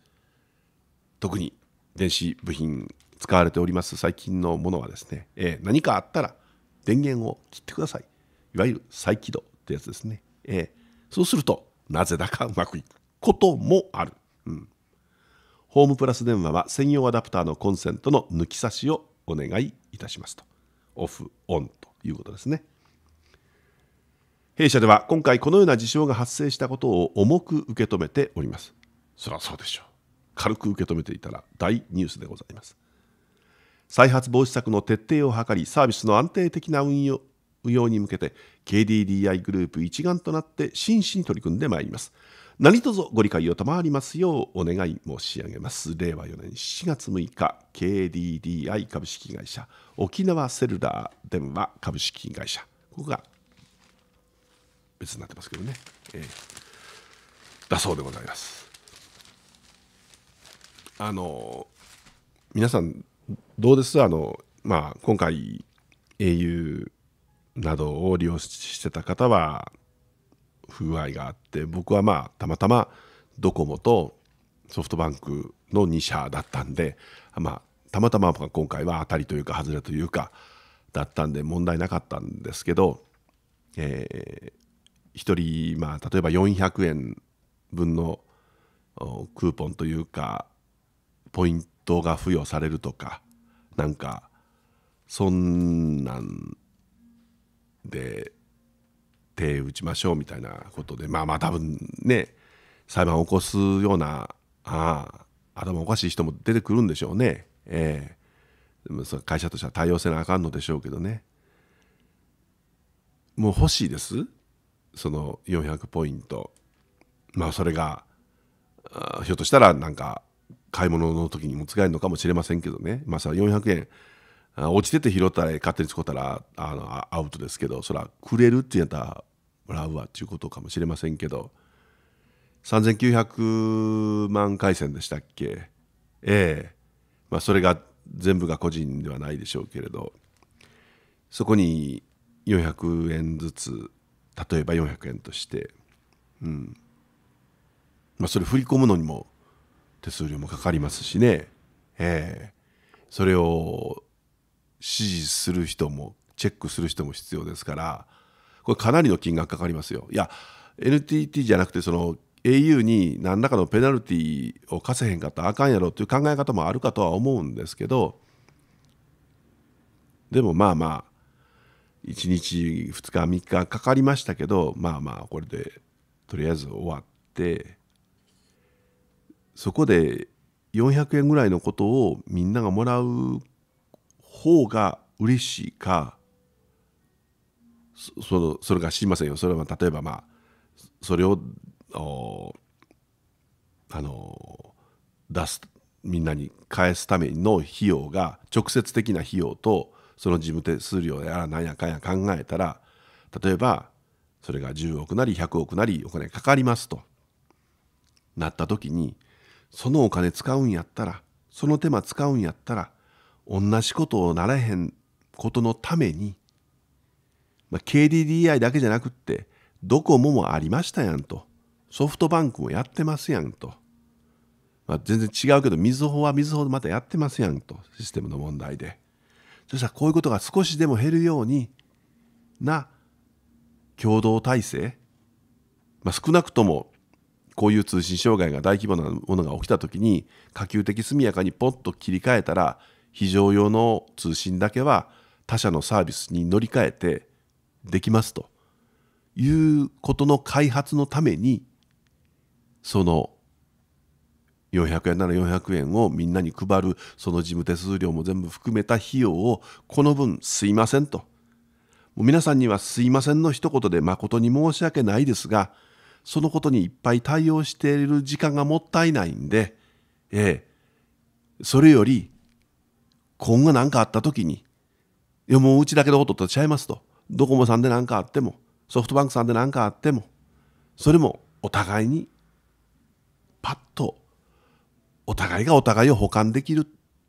特に電子部品使われております最近のものはですね、えー、何かあったら電源を切ってください。いわゆる再起動ってやつですね。えー、そうすると、なぜだかうまくいくこともある。うんホームプラス電話は専用アダプターのコンセントの抜き差しをお願いいたしますと。オフ、オンということですね。弊社では今回このような事象が発生したことを重く受け止めております。そりゃそうでしょう。軽く受け止めていたら大ニュースでございます。再発防止策の徹底を図り、サービスの安定的な運用運用に向けて KDDI グループ一丸となって真摯に取り組んでまいります。何卒ご理解を賜りますようお願い申し上げます。令和4年7月6日、KDDI 株式会社、沖縄セルラー電話株式会社、ここが別になってますけどね、えー、だそうでございます。あの皆さんどうですあの、まあ、今回 au などを利用してた方は不具合があって僕はまあたまたまドコモとソフトバンクの2社だったんでまあたまたま今回は当たりというか外れというかだったんで問題なかったんですけど、え1人、まあ、例えば400円分のクーポンというかポイントが付与されるとかなんかそんなんで手打ちましょうみたいなことでまあまあ多分ね裁判を起こすようなあ頭おかしい人も出てくるんでしょうね、えー、会社としては対応せなあかんのでしょうけどねもう欲しいですその400ポイントまあそれがあひょっとしたらなんか買い物の時にも使えるのかもしれませんけどねまあさ400円落ちてて拾ったら勝手に使ったらあのアウトですけどそれはくれるって言うんやったららうわっていうことかもしれませんけど3900万回線でしたっけええまあそれが全部が個人ではないでしょうけれどそこに400円ずつ例えば400円としてうんまあそれ振り込むのにも手数料もかかりますしねええそれを支持する人もチェックする人も必要ですからこれかなりの金額かかりますよ。いや、NTT じゃなくて、その au に何らかのペナルティを課せへんかったらあかんやろという考え方もあるかとは思うんですけどでもまあまあ1日2日3日かかりましたけどまあまあこれでとりあえず終わってそこで400円ぐらいのことをみんながもらう方が嬉しいかそのそれが知りませんよそれは例えばまあそれをあの出すみんなに返すための費用が直接的な費用とその事務手数料やらなんやかんや考えたら例えばそれが10億なり100億なりお金かかりますとなった時にそのお金使うんやったらその手間使うんやったら同じことをならへんことのためにまあ、KDDI だけじゃなくってドコモもありましたやんとソフトバンクもやってますやんと、まあ、全然違うけどみずほはみずほでまたやってますやんとシステムの問題でそしたらこういうことが少しでも減るようにな共同体制、まあ、少なくともこういう通信障害が大規模なものが起きた時に可及的速やかにポッと切り替えたら非常用の通信だけは他社のサービスに乗り換えてできますということの開発のためにその400円なら400円をみんなに配るその事務手数料も全部含めた費用をこの分すいませんと皆さんにはすいませんの一言で誠に申し訳ないですがそのことにいっぱい対応している時間がもったいないんで、ええ、それより今後何かあった時にいやもううちだけのこととちゃいますとドコモさんで何かあってもソフトバンクさんで何かあってもそれもお互いにパッとお互いがお互いを補完できる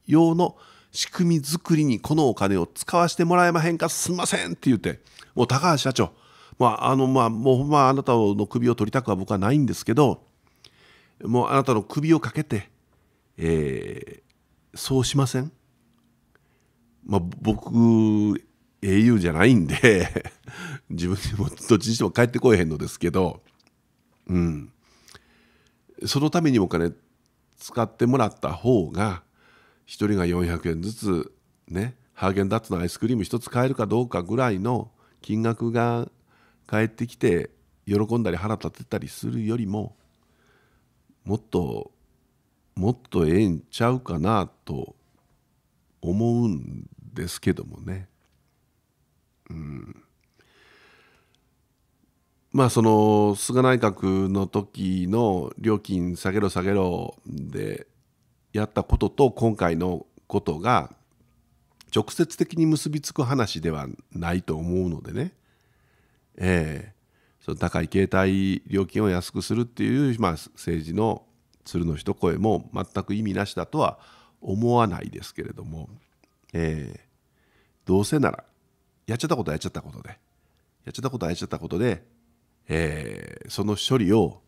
ようの仕組み作りにこのお金を使わせてもらえまへんかすんませんって言ってもう高橋社長まああのまあもうまあなたの首を取りたくは僕はないんですけどもうあなたの首をかけて、えー、そうしませんまあ僕 au じゃないんで 自分にもどっちにしても帰ってこえへんのですけど、うん、そのためにお金使ってもらった方が1人が400円ずつねハーゲンダッツのアイスクリーム1つ買えるかどうかぐらいの金額が返ってきて喜んだり腹立てたりするよりももっともっとええんちゃうかなと思うんですけどもね。まあ、その菅内閣の時の料金下げろ下げろでやったことと今回のことが直接的に結びつく話ではないと思うのでね、えー、その高い携帯料金を安くするっていう、まあ、政治の鶴の一声も全く意味なしだとは思わないですけれども、えー、どうせならやっちゃったことはやっちゃったことでやっちゃったことはやっちゃったことでえー、その処理を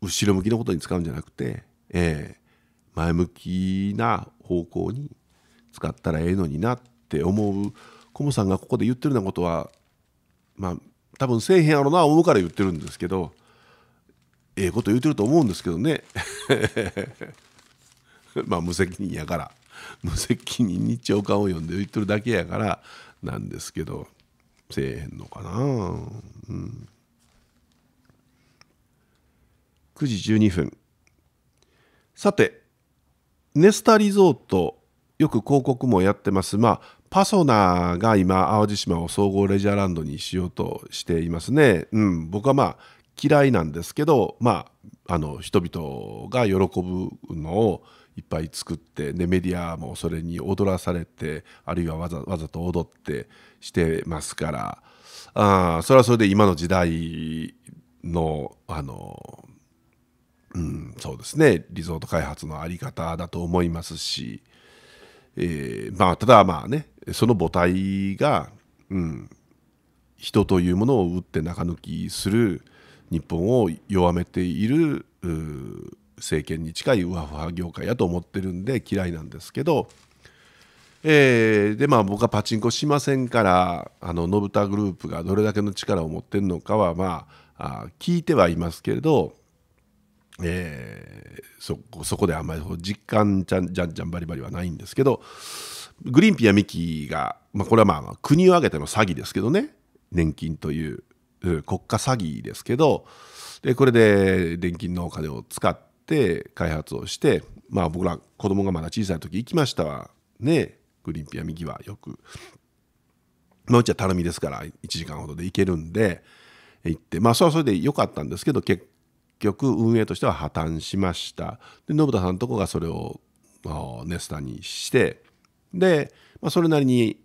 後ろ向きのことに使うんじゃなくて、えー、前向きな方向に使ったらええのになって思うコモさんがここで言ってるようなことはまあ多分せえへんやろな思うから言ってるんですけどええこと言うてると思うんですけどね まあ無責任やから無責任に長官を呼んで言ってるだけやからなんですけど。せえへんのかな、うん、9時12分さてネスタリゾートよく広告もやってますまあパソナが今淡路島を総合レジャーランドにしようとしていますね、うん、僕はまあ嫌いなんですけどまああの人々が喜ぶのをいっぱい作ってでメディアもそれに踊らされてあるいはわざわざと踊ってしてますからあそれはそれで今の時代のあの、うん、そうですねリゾート開発の在り方だと思いますし、えー、まあ、ただまあねその母体が、うん、人というものを打って中抜きする日本を弱めている政権に近いウハフハ業界やと思ってるんで嫌いなんですけど、えー、でまあ僕はパチンコしませんからあの信太グループがどれだけの力を持ってるのかはまあ聞いてはいますけれど、えー、そそこであんまり実感じゃんじゃんじゃんバリバリはないんですけどグリーンピーやミキが、まあ、これはまあ国を挙げての詐欺ですけどね年金という国家詐欺ですけどでこれで年金のお金を使ってて開発をして、まあ、僕ら子供がまだ小さい時行きましたわねグリーンピア右はよく、まあ、うちは頼みですから1時間ほどで行けるんで行ってまあそれはそれで良かったんですけど結局運営としては破綻しましたで信田さんのとこがそれをネスタにしてで、まあ、それなりに、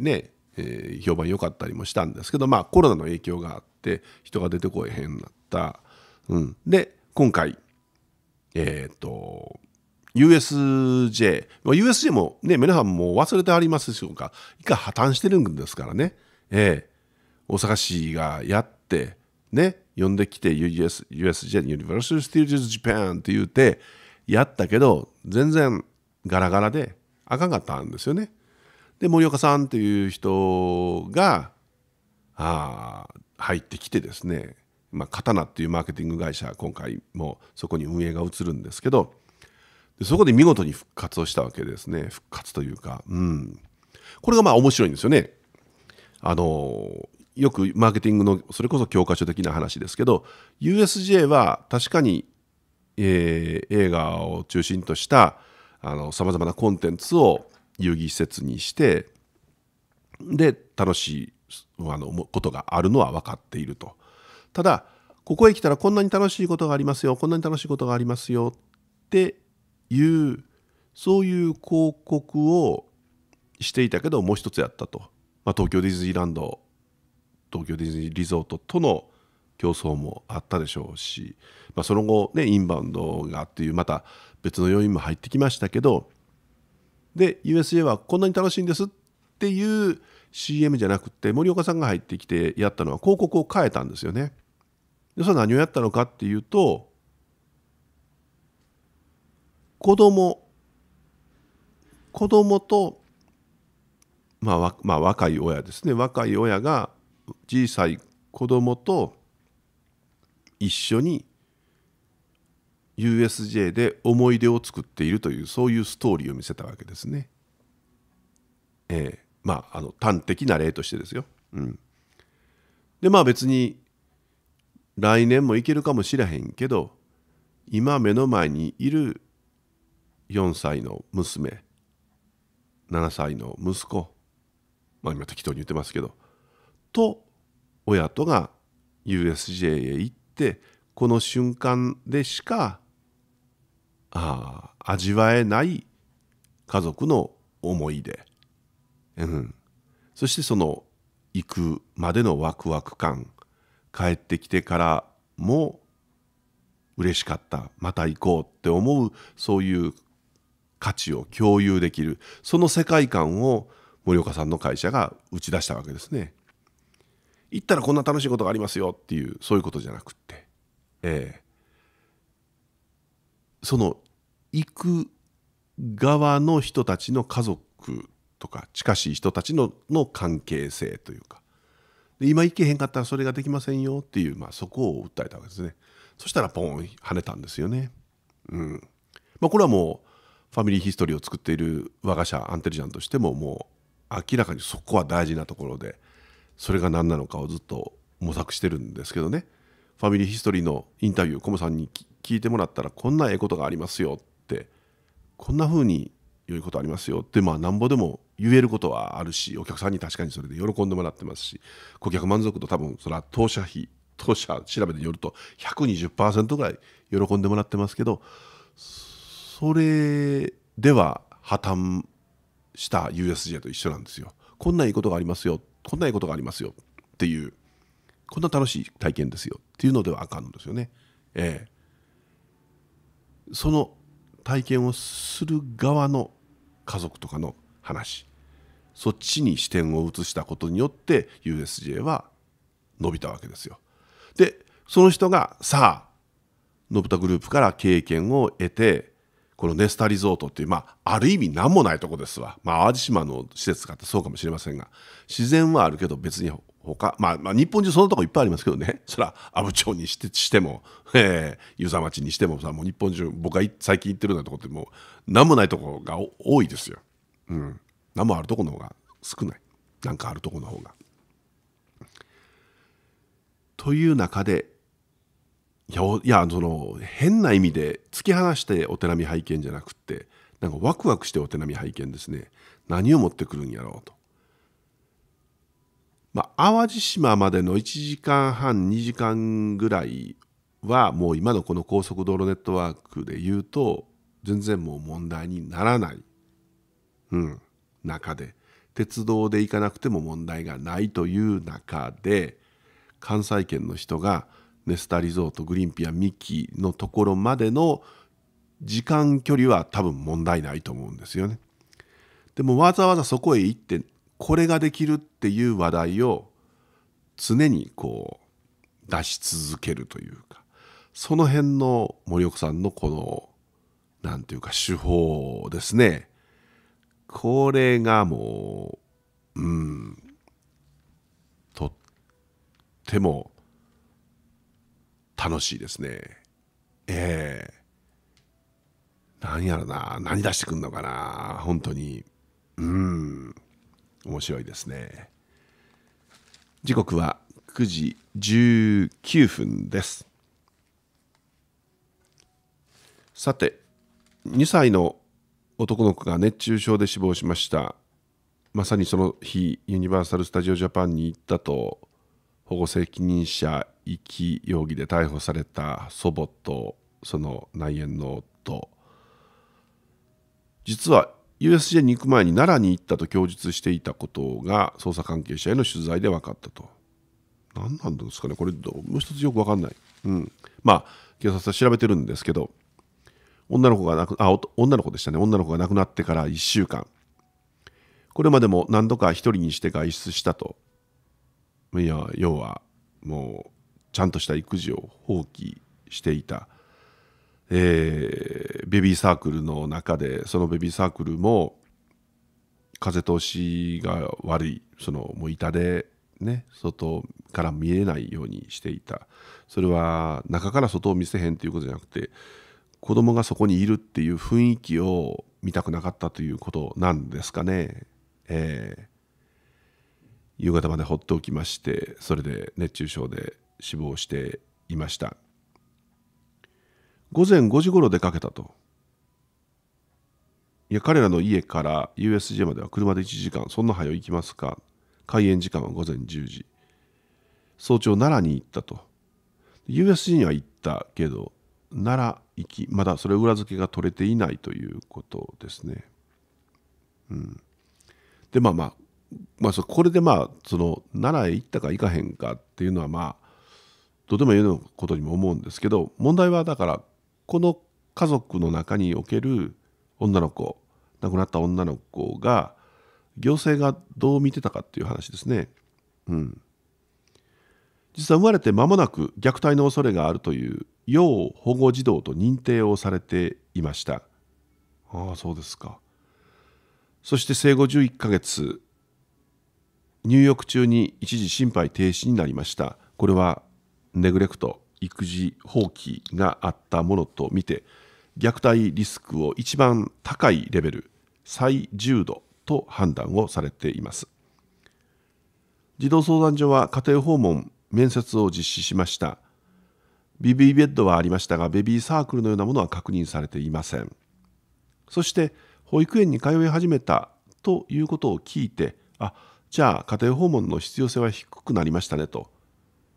ね、え評判良かったりもしたんですけど、まあ、コロナの影響があって人が出てこえへんなった、うん、で今回えっ、ー、と、USJ、まあ、USJ もね、皆さんも忘れてありますでしょうか、一回破綻してるんですからね、ええー、大阪市がやって、ね、呼んできて US、USJ、Universal Studios Japan って言うて、やったけど、全然ガラガラで、あかんかったんですよね。で、森岡さんっていう人が、あ入ってきてですね、まあ、刀っていうマーケティング会社今回もそこに運営が移るんですけどでそこで見事に復活をしたわけですね復活というか、うん、これがまあ面白いんですよね。あのよくマーケティングのそれこそ教科書的な話ですけど USJ は確かに、えー、映画を中心としたさまざまなコンテンツを遊戯施設にしてで楽しいあのことがあるのは分かっていると。ただここへ来たらこんなに楽しいことがありますよこんなに楽しいことがありますよっていうそういう広告をしていたけどもう一つやったと、まあ、東京ディズニーランド東京ディズニーリゾートとの競争もあったでしょうし、まあ、その後、ね、インバウンドがっていうまた別の要因も入ってきましたけどで USJ はこんなに楽しいんですっていう CM じゃなくて森岡さんが入ってきてやったのは広告を変えたんですよね。でそれは何をやったのかっていうと子供子供と、まあ、まあ若い親ですね若い親が小さい子供と一緒に USJ で思い出を作っているというそういうストーリーを見せたわけですね。えー、まああの端的な例としてですよ。うん、でまあ別に来年もいけるかもしれへんけど今目の前にいる4歳の娘7歳の息子まあ今適当に言ってますけどと親とが USJ へ行ってこの瞬間でしかああ味わえない家族の思い出、うん、そしてその行くまでのワクワク感帰ってきてからも嬉しかったまた行こうって思うそういう価値を共有できるその世界観を森岡さんの会社が打ち出したわけですね。行ったらこんな楽しいことがありますよっていうそういうことじゃなくって、えー、その行く側の人たちの家族とか近しい人たちのの関係性というかで今行けへんかったらそれができませんよっていう、まあ、そこを訴えたわけですねそしたらポン跳ねたんですよねうんまあこれはもうファミリーヒストリーを作っている我が社アンテリジャンとしてももう明らかにそこは大事なところでそれが何なのかをずっと模索してるんですけどねファミリーヒストリーのインタビューコモさんに聞いてもらったらこんなええことがありますよってこんな風に良いことありますよってまあなんぼでも言えることはあるしお客さんに確かにそれで喜んでもらってますし顧客満足度多分それは当社費当社調べによると120%ぐらい喜んでもらってますけどそれでは破綻した USJ と一緒なんですよこんないいことがありますよこんないいことがありますよっていうこんな楽しい体験ですよっていうのではあかんのですよね。ええ、その体験をする側の家族とかの話そっちに視点を移したことによって USJ は伸びたわけですよ。でその人がさあ信田グループから経験を得てこのネスタリゾートっていうまあある意味何もないとこですわ、まあ、淡路島の施設かってそうかもしれませんが自然はあるけど別にほか、まあ、まあ、日本中そんなとこいっぱいありますけどね、そら、阿武町にしてしても、えー、遊佐町にしてもさ、もう日本中、僕が最近行ってるようなとこって、もう、何もないとこが多いですよ。うん。何もあるとこの方が少ない。なんかあるとこの方が。という中で、いや、いやその、変な意味で、突き放してお手並み拝見じゃなくって、なんかワクワクしてお手並み拝見ですね。何を持ってくるんやろうと。まあ、淡路島までの1時間半2時間ぐらいはもう今のこの高速道路ネットワークで言うと全然もう問題にならない、うん、中で鉄道で行かなくても問題がないという中で関西圏の人がネスタリゾートグリーンピアミキのところまでの時間距離は多分問題ないと思うんですよね。でもわざわざそこへ行ってこれができるっていう話題を常にこう出し続けるというかその辺の森岡さんのこの何ていうか手法ですねこれがもううんとっても楽しいですねええ何やろな何出してくんのかな本当にうん面白いですね時刻は9時19分ですさて2歳の男の子が熱中症で死亡しましたまさにその日ユニバーサル・スタジオ・ジャパンに行ったと保護責任者遺棄容疑で逮捕された祖母とその内縁の夫実は USJ に行く前に奈良に行ったと供述していたことが捜査関係者への取材で分かったと。何なんですかねこれもう一つよく分かんない。うん、まあ警察は調べてるんですけど女の子が亡くあ女の子でしたね女の子が亡くなってから1週間これまでも何度か1人にして外出したといや要はもうちゃんとした育児を放棄していたえー、ベビーサークルの中でそのベビーサークルも風通しが悪いそのもう板でね外から見えないようにしていたそれは中から外を見せへんということじゃなくて子供がそこにいるっていう雰囲気を見たくなかったということなんですかね。えー、夕方まで放っておきましてそれで熱中症で死亡していました。午前5時頃出かけたと。いや、彼らの家から USJ までは車で1時間、そんな早行きますか。開園時間は午前10時。早朝奈良に行ったと。USJ には行ったけど、奈良行き、まだそれ裏付けが取れていないということですね。うん。で、まあまあ、まあ、これでまあその奈良へ行ったか行かへんかっていうのはまあとても言うなことにも思うんですけど問題はだからこの家族の中における女の子亡くなった女の子が行政がどう見てたかっていう話ですね。うん、実は生まれて間もなく虐待の恐れがあるという要保護児童と認定をされていました。ああそうですか。そして生後11ヶ月入浴中に一時心肺停止になりました。これはネグレクト育児放棄があったものとみて虐待リスクを一番高いレベル最重度と判断をされています児童相談所は家庭訪問面接を実施しました BB ベッドはありましたがベビーサークルのようなものは確認されていませんそして保育園に通い始めたということを聞いてあじゃあ家庭訪問の必要性は低くなりましたねと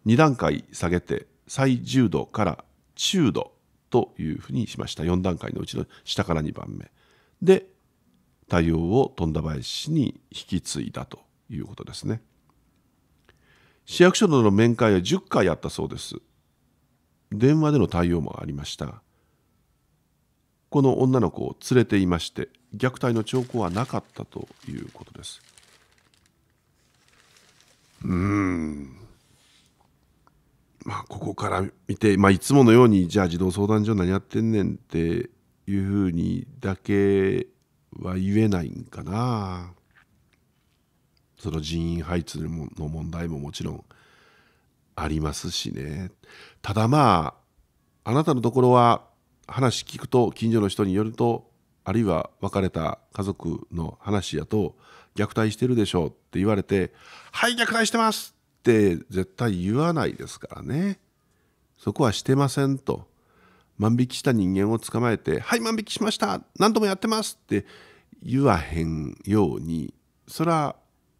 2段階下げて最重度から中度というふうにしました4段階のうちの下から2番目で対応を富田林に引き継いだということですね市役所の面会は10回あったそうです電話での対応もありましたこの女の子を連れていまして虐待の兆候はなかったということですうんまあ、ここから見て、まあ、いつものようにじゃあ児童相談所何やってんねんっていうふうにだけは言えないんかなその人員配置の問題ももちろんありますしねただまああなたのところは話聞くと近所の人によるとあるいは別れた家族の話やと虐待してるでしょうって言われて「はい虐待してます!」って絶対言わないですからねそこはしてませんと万引きした人間を捕まえて「はい万引きしました何度もやってます」って言わへんように「そら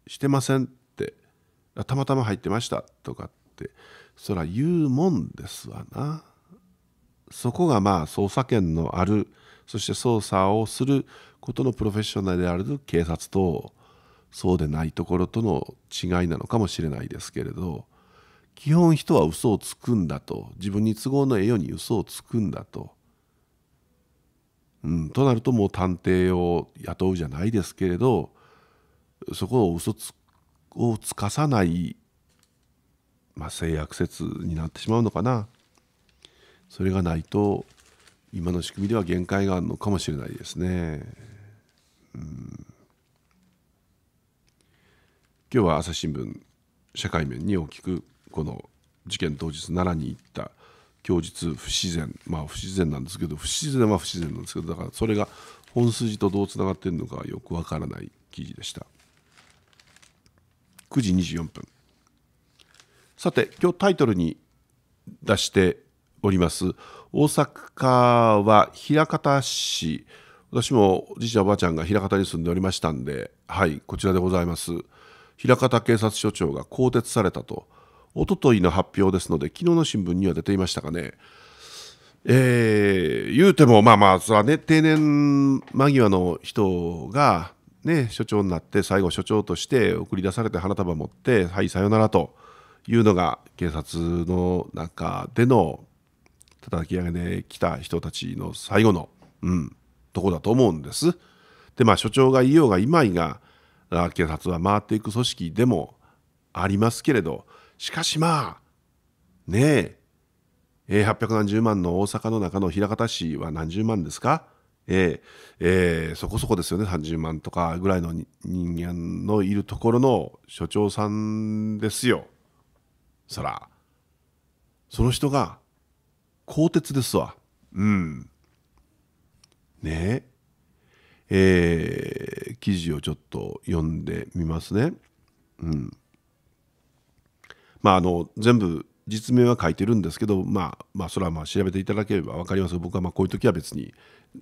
してません」って「たまたま入ってました」とかってそら言うもんですわな。そこがまあ捜査権のあるそして捜査をすることのプロフェッショナルである警察とそうでないところとの違いなのかもしれないですけれど基本人は嘘をつくんだと自分に都合のええように嘘をつくんだと。うん、となるともう探偵を雇うじゃないですけれどそこを嘘つをつかさない、まあ、性悪説になってしまうのかなそれがないと今の仕組みでは限界があるのかもしれないですね。うん今日は朝日新聞社会面に大きくこの事件当日奈良に行った供述不自然まあ不自然なんですけど不自然は不自然なんですけどだからそれが本筋とどうつながっているのかよくわからない記事でした9時24分さて今日タイトルに出しております大阪は枚方市私もじいちゃんおばあちゃんが枚方に住んでおりましたんではいこちらでございます平方警察署長が更迭されたと、おとといの発表ですので、昨日の新聞には出ていましたがね、えー、言うても、まあまあ、それはね、定年間際の人が、ね、所長になって、最後、所長として送り出されて花束持って、はい、さよならというのが、警察の中での叩き上げで来た人たちの最後の、うん、とこだと思うんです。で、まあ、所長がいようがいまいが、警察は回っていく組織でもありますけれどしかしまあねえ800何十万の大阪の中の枚方市は何十万ですかえー、えー、そこそこですよね30万とかぐらいの人間のいるところの所長さんですよそらその人が鋼鉄ですわうんねええー、記事をちょっと読んでみますね。うん、まああの全部実名は書いてるんですけど、まあ、まあそれはまあ調べていただければ分かります僕はまあこういう時は別に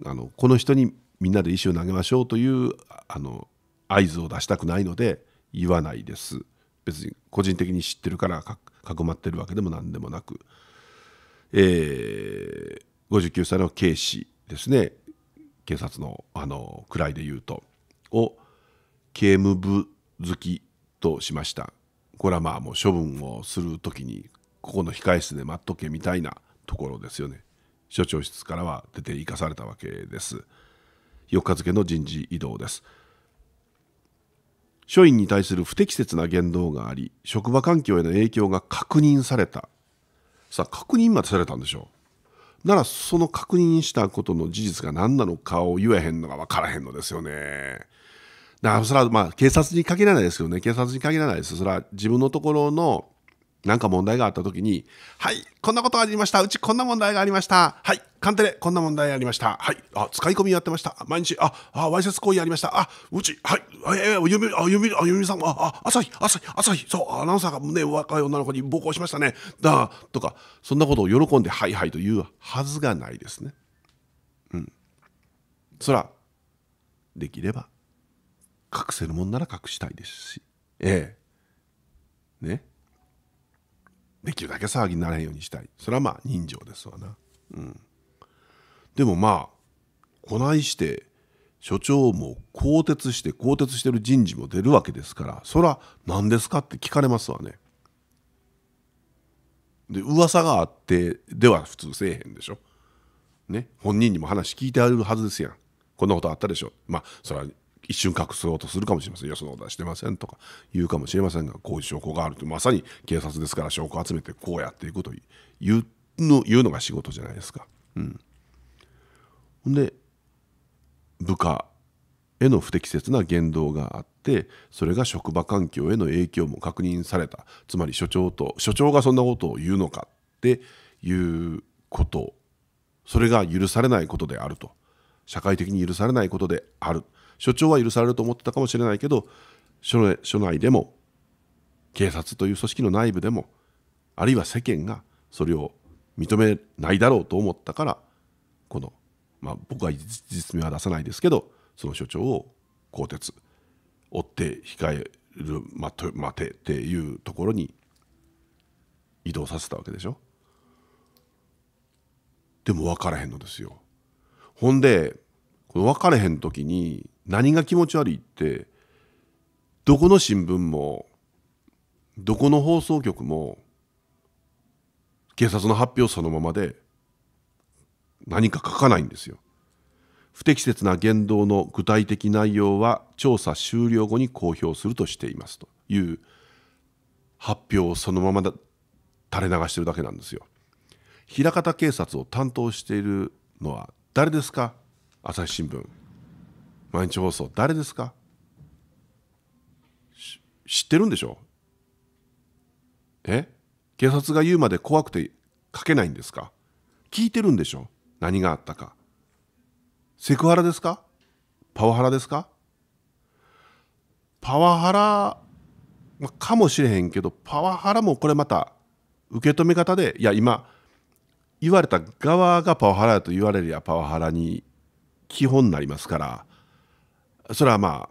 あのこの人にみんなで石を投げましょうというあの合図を出したくないので言わないです別に個人的に知ってるからか囲まってるわけでも何でもなく、えー、59歳の警視ですね警察のあの位で言うとを刑務部好きとしましたこれはまあもう処分をする時にここの控え室で待っとけみたいなところですよね所長室からは出て行かされたわけです4日付の人事異動です署員に対する不適切な言動があり職場環境への影響が確認されたさあ確認までされたんでしょうならその確認したことの事実が何なのかを言えへんのが分からへんのですよね。だからそれはまあ警察に限らないですよね。警察に限らないです。それは自分のところの何か問題があった時に、はい、こんなことがありました。うちこんな問題がありました。はい、カンテレ、こんな問題ありました。はい、あ、使い込みやってました。毎日、あ、あ、わいせつ行為やりました。あ、うち、はい、あ、え、ゆみ、あ、ゆみ、あ、ゆみさん、あ、あ、朝日、朝日、朝日、そう、アナウンサーがね、若い女の子に暴行しましたね。だ、とか、そんなことを喜んで、はいはいと言うはずがないですね。うん。そら、できれば、隠せるもんなら隠したいですし。ええ。ね。できるだけ騒ぎにならへんようにしたいそれはまあ人情ですわなうんでもまあこないして所長も更迭して更迭してる人事も出るわけですからそら何ですかって聞かれますわねで噂があってでは普通せえへんでしょね本人にも話聞いてあるはずですやんこんなことあったでしょまあそれは一瞬隠そうとするかもしれませんよそのことはしてませんとか言うかもしれませんがこういう証拠があるとまさに警察ですから証拠集めてこうやっていくというの言うのが仕事じゃないですか。うん、んで部下への不適切な言動があってそれが職場環境への影響も確認されたつまり所長と所長がそんなことを言うのかっていうことそれが許されないことであると社会的に許されないことである所長は許されると思ってたかもしれないけど署内でも警察という組織の内部でもあるいは世間がそれを認めないだろうと思ったからこの、まあ、僕は実名は出さないですけどその所長を更迭追って控える待てっていうところに移動させたわけでしょ。でも分からへんのですよ。ほんでこの分からへん時に何が気持ち悪いってどこの新聞もどこの放送局も警察の発表そのままで何か書かないんですよ。不適切な言動の具体的内容は調査終了後に公表するとしていますという発表をそのままだ垂れ流してるだけなんですよ。枚方警察を担当しているのは誰ですか朝日新聞。毎日放送誰ですか知ってるんでしょえ警察が言うまで怖くて書けないんですか聞いてるんでしょ何があったかセクハラですかパワハラですかパワハラ、かもしれへんけどパワハラもこれまた受け止め方でいや今言われた側がパワハラやと言われりゃパワハラに基本になりますからそれはまあ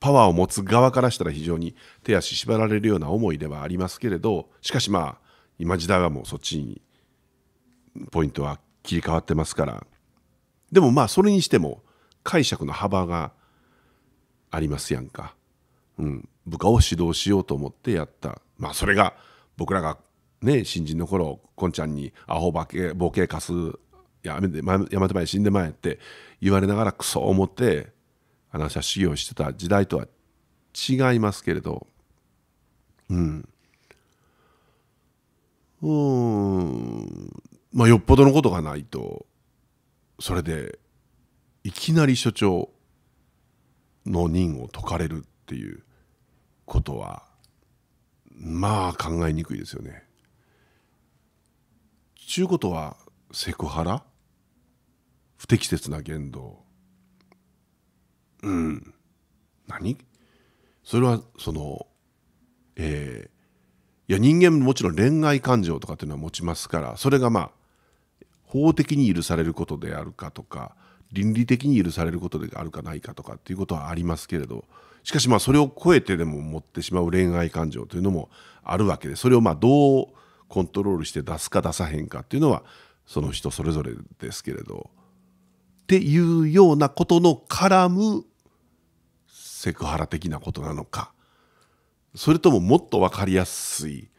パワーを持つ側からしたら非常に手足縛られるような思いではありますけれどしかしまあ今時代はもうそっちにポイントは切り替わってますからでもまあそれにしても解釈の幅がありますやんか、うん、部下を指導しようと思ってやったまあそれが僕らがね新人の頃こんちゃんに「アホバケボケ貸すやめてやめてまえ死んでまえ」って言われながらクソ思って話は修行してた時代とは違いますけれどうんうんまあよっぽどのことがないとそれでいきなり所長の任を解かれるっていうことはまあ考えにくいですよね。ちゅうことはセクハラ不適切な言動うん、何それはそのえー、いや人間もちろん恋愛感情とかっていうのは持ちますからそれがまあ法的に許されることであるかとか倫理的に許されることであるかないかとかっていうことはありますけれどしかしまあそれを超えてでも持ってしまう恋愛感情というのもあるわけでそれをまあどうコントロールして出すか出さへんかっていうのはその人それぞれですけれど。っていうようなことの絡むセクハラ的なことなのかそれとももっと分かりやすい、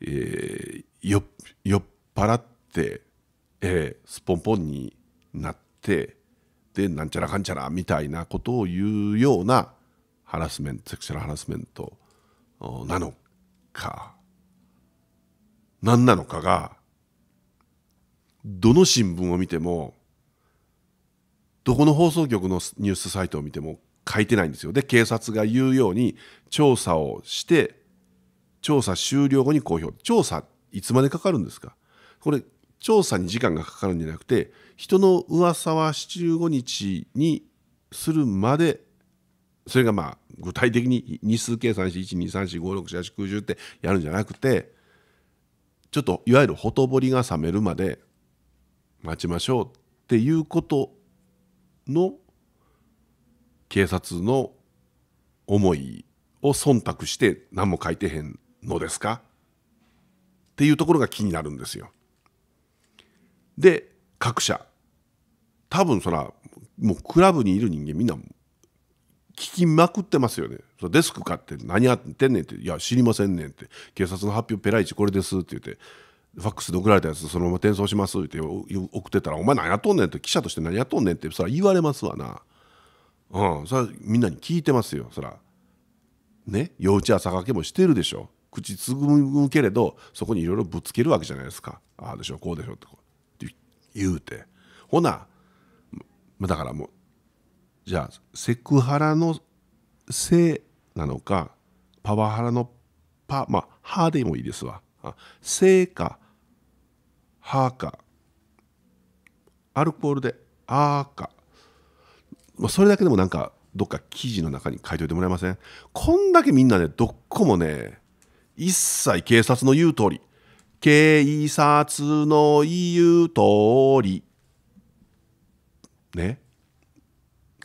えー、よ酔っ払って、えー、スポンポンになってでなんちゃらかんちゃらみたいなことを言うようなハラスメントセクシャルハラスメントなのか何なのかがどの新聞を見てもどこの放送局のニュースサイトを見ても書いてないんですよ。で、警察が言うように調査をして、調査終了後に公表。調査、いつまでかかるんですかこれ、調査に時間がかかるんじゃなくて、人の噂は75日にするまで、それがまあ、具体的に日数計算して1、2、3、4、5、6、7、8、9、10ってやるんじゃなくて、ちょっといわゆるほとぼりが冷めるまで待ちましょうっていうことの警察の思いを忖度して何も書いてへんのですかっていうところが気になるんですよ。で各社多分そらもうクラブにいる人間みんな聞きまくってますよね。そデスク買って何やってんねんって、いや、知りませんねんって、警察の発表ペライチこれですって言って、ファックスで送られたやつそのまま転送しますって送ってたら「お前何やっとんねん」って記者として何やっとんねんってそは言われますわなうんそはみんなに聞いてますよそらね幼稚さ掛けもしてるでしょ口つぐむけれどそこにいろいろぶつけるわけじゃないですかああでしょこうでしょって言うてほなだからもうじゃあセクハラのせいなのかパワハラのパまあ「は」でもいいですわ生かはかアルコールであーか、まあ、それだけでもなんかどっか記事の中に書いといてもらえませんこんだけみんなねどっこもね一切警察の言う通り警察の言う通りね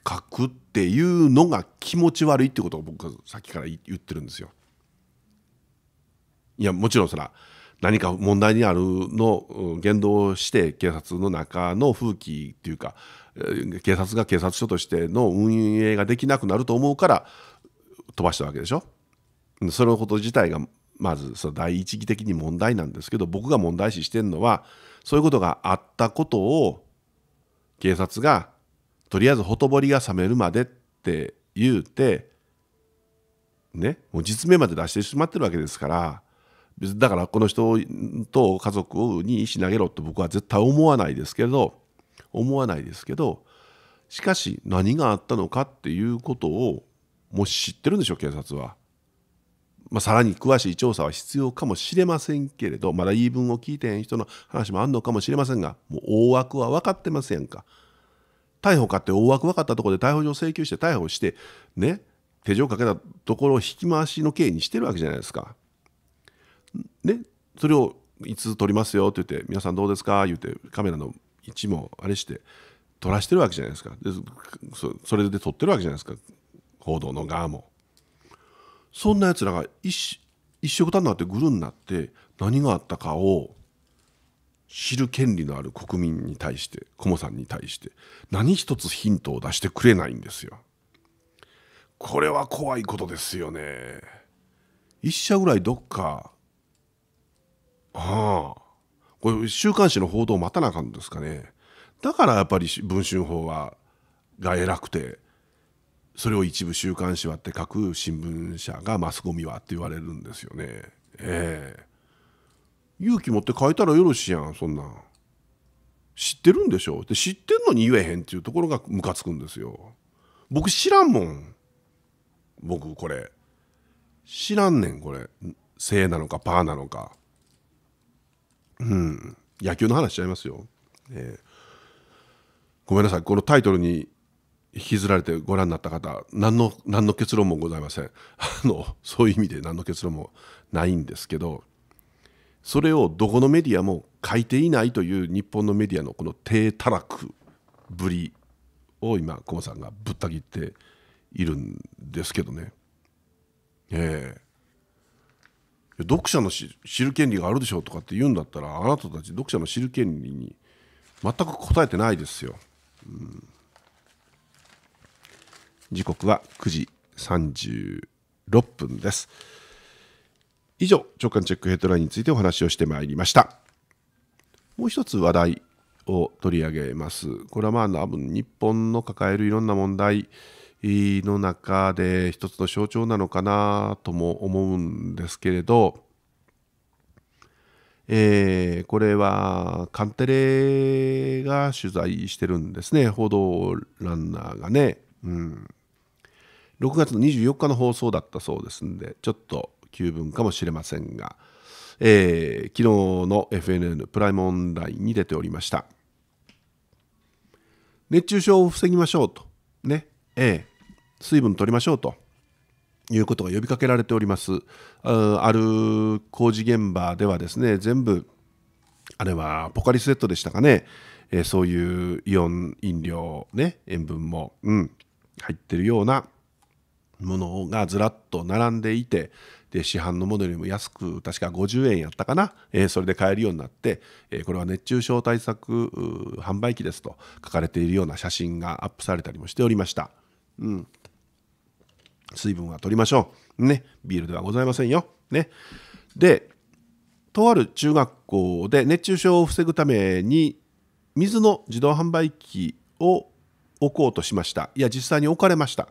書くっていうのが気持ち悪いってことを僕はさっきから言ってるんですよ。いやもちろんそら何か問題にあるの言動をして警察の中の風紀っていうか警察が警察署としての運営ができなくなると思うから飛ばしたわけでしょ。そのこと自体がまず第一義的に問題なんですけど僕が問題視してるのはそういうことがあったことを警察がとりあえずほとぼりが冷めるまでって言うてねもう実名まで出してしまってるわけですから。別だからこの人と家族に石投げろと僕は絶対思わないですけど思わないですけどしかし何があったのかっていうことをもし知ってるんでしょ警察は、まあ、さらに詳しい調査は必要かもしれませんけれどまだ言い分を聞いてへん人の話もあるのかもしれませんがもう大枠は分かってませんか逮捕かって大枠分かったところで逮捕状請求して逮捕してね手錠かけたところを引き回しの刑にしてるわけじゃないですか。ね、それをいつ撮りますよって言って皆さんどうですか言ってカメラの位置もあれして撮らしてるわけじゃないですかでそれで撮ってるわけじゃないですか報道の側もそんなやつらが一一緒くたになってグルになって何があったかを知る権利のある国民に対してコモさんに対して何一つヒントを出してくれないんですよこれは怖いことですよね一社ぐらいどっかああこれ週刊誌の報道を待たなあかんですかねだからやっぱり文春法はが偉くてそれを一部週刊誌はって書く新聞社がマスコミはって言われるんですよねええ勇気持って書いたらよろしいやんそんなん知ってるんでしょで知ってんのに言えへんっていうところがムカつくんですよ僕知らんもん僕これ知らんねんこれ正なのかパーなのかうん、野球の話しちゃいますよ、えー、ごめんなさいこのタイトルに引きずられてご覧になった方何の何の結論もございません あのそういう意味で何の結論もないんですけどそれをどこのメディアも書いていないという日本のメディアのこの低たらくぶりを今駒さんがぶった切っているんですけどね。え読者の知る権利があるでしょうとかって言うんだったらあなたたち読者の知る権利に全く答えてないですよ、うん、時刻は9時36分です以上長官チェックヘッドラインについてお話をしてまいりましたもう一つ話題を取り上げますこれはまあ多分日本の抱えるいろんな問題の中で一つの象徴なのかなとも思うんですけれど、えー、これはカンテレが取材してるんですね報道ランナーがね、うん、6月の24日の放送だったそうですんでちょっと急分かもしれませんが、えー、昨日の FNN プライムオンラインに出ておりました熱中症を防ぎましょうとねええ水分取りましょうということが呼びかけられておりますある工事現場ではですね全部あれはポカリスエットでしたかね、えー、そういうイオン飲料ね塩分も、うん、入ってるようなものがずらっと並んでいてで市販のものよりも安く確か50円やったかな、えー、それで買えるようになって、えー、これは熱中症対策販売機ですと書かれているような写真がアップされたりもしておりました。うん水分は取りましょう。ね。ビールではございませんよ。ね。で、とある中学校で熱中症を防ぐために水の自動販売機を置こうとしました。いや、実際に置かれました。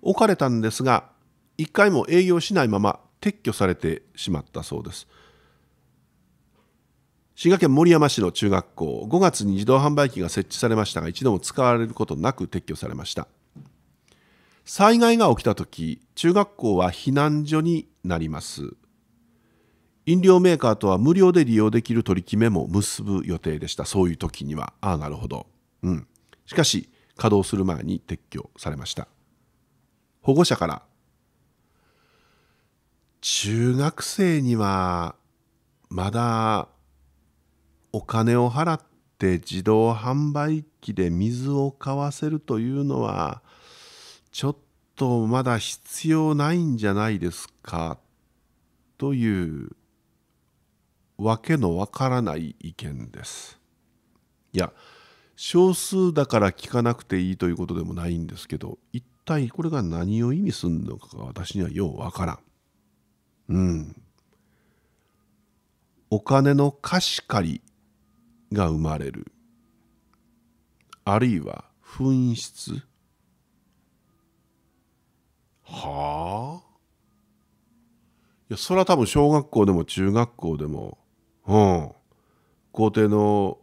置かれたんですが、一回も営業しないまま撤去されてしまったそうです。滋賀県守山市の中学校5月に自動販売機が設置されましたが一度も使われることなく撤去されました災害が起きた時中学校は避難所になります飲料メーカーとは無料で利用できる取り決めも結ぶ予定でしたそういう時にはああなるほどうんしかし稼働する前に撤去されました保護者から中学生にはまだお金を払って自動販売機で水を買わせるというのはちょっとまだ必要ないんじゃないですかというわけのわからない意見です。いや少数だから聞かなくていいということでもないんですけど一体これが何を意味するのかが私にはようわからん。うん。お金の貸し借りが生まれる。あるいは紛失。はあいやそれは多分小学校でも中学校でもうん校庭の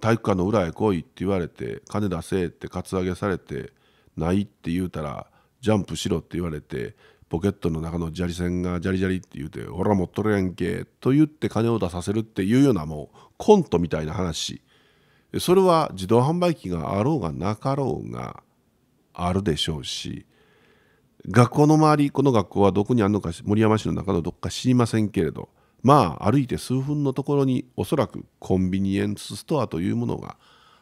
体育館の裏へ来いって言われて金出せってカツアゲされてないって言うたらジャンプしろって言われてポケットの中の砂利線がジャリジャリって言うて「ほら持っとるやんけ」と言って金を出させるっていうようなもうコントみたいな話それは自動販売機があろうがなかろうがあるでしょうし学校の周りこの学校はどこにあるのか森山市の中のどっか知りませんけれどまあ歩いて数分のところにおそらくコンビニエンスストアというものが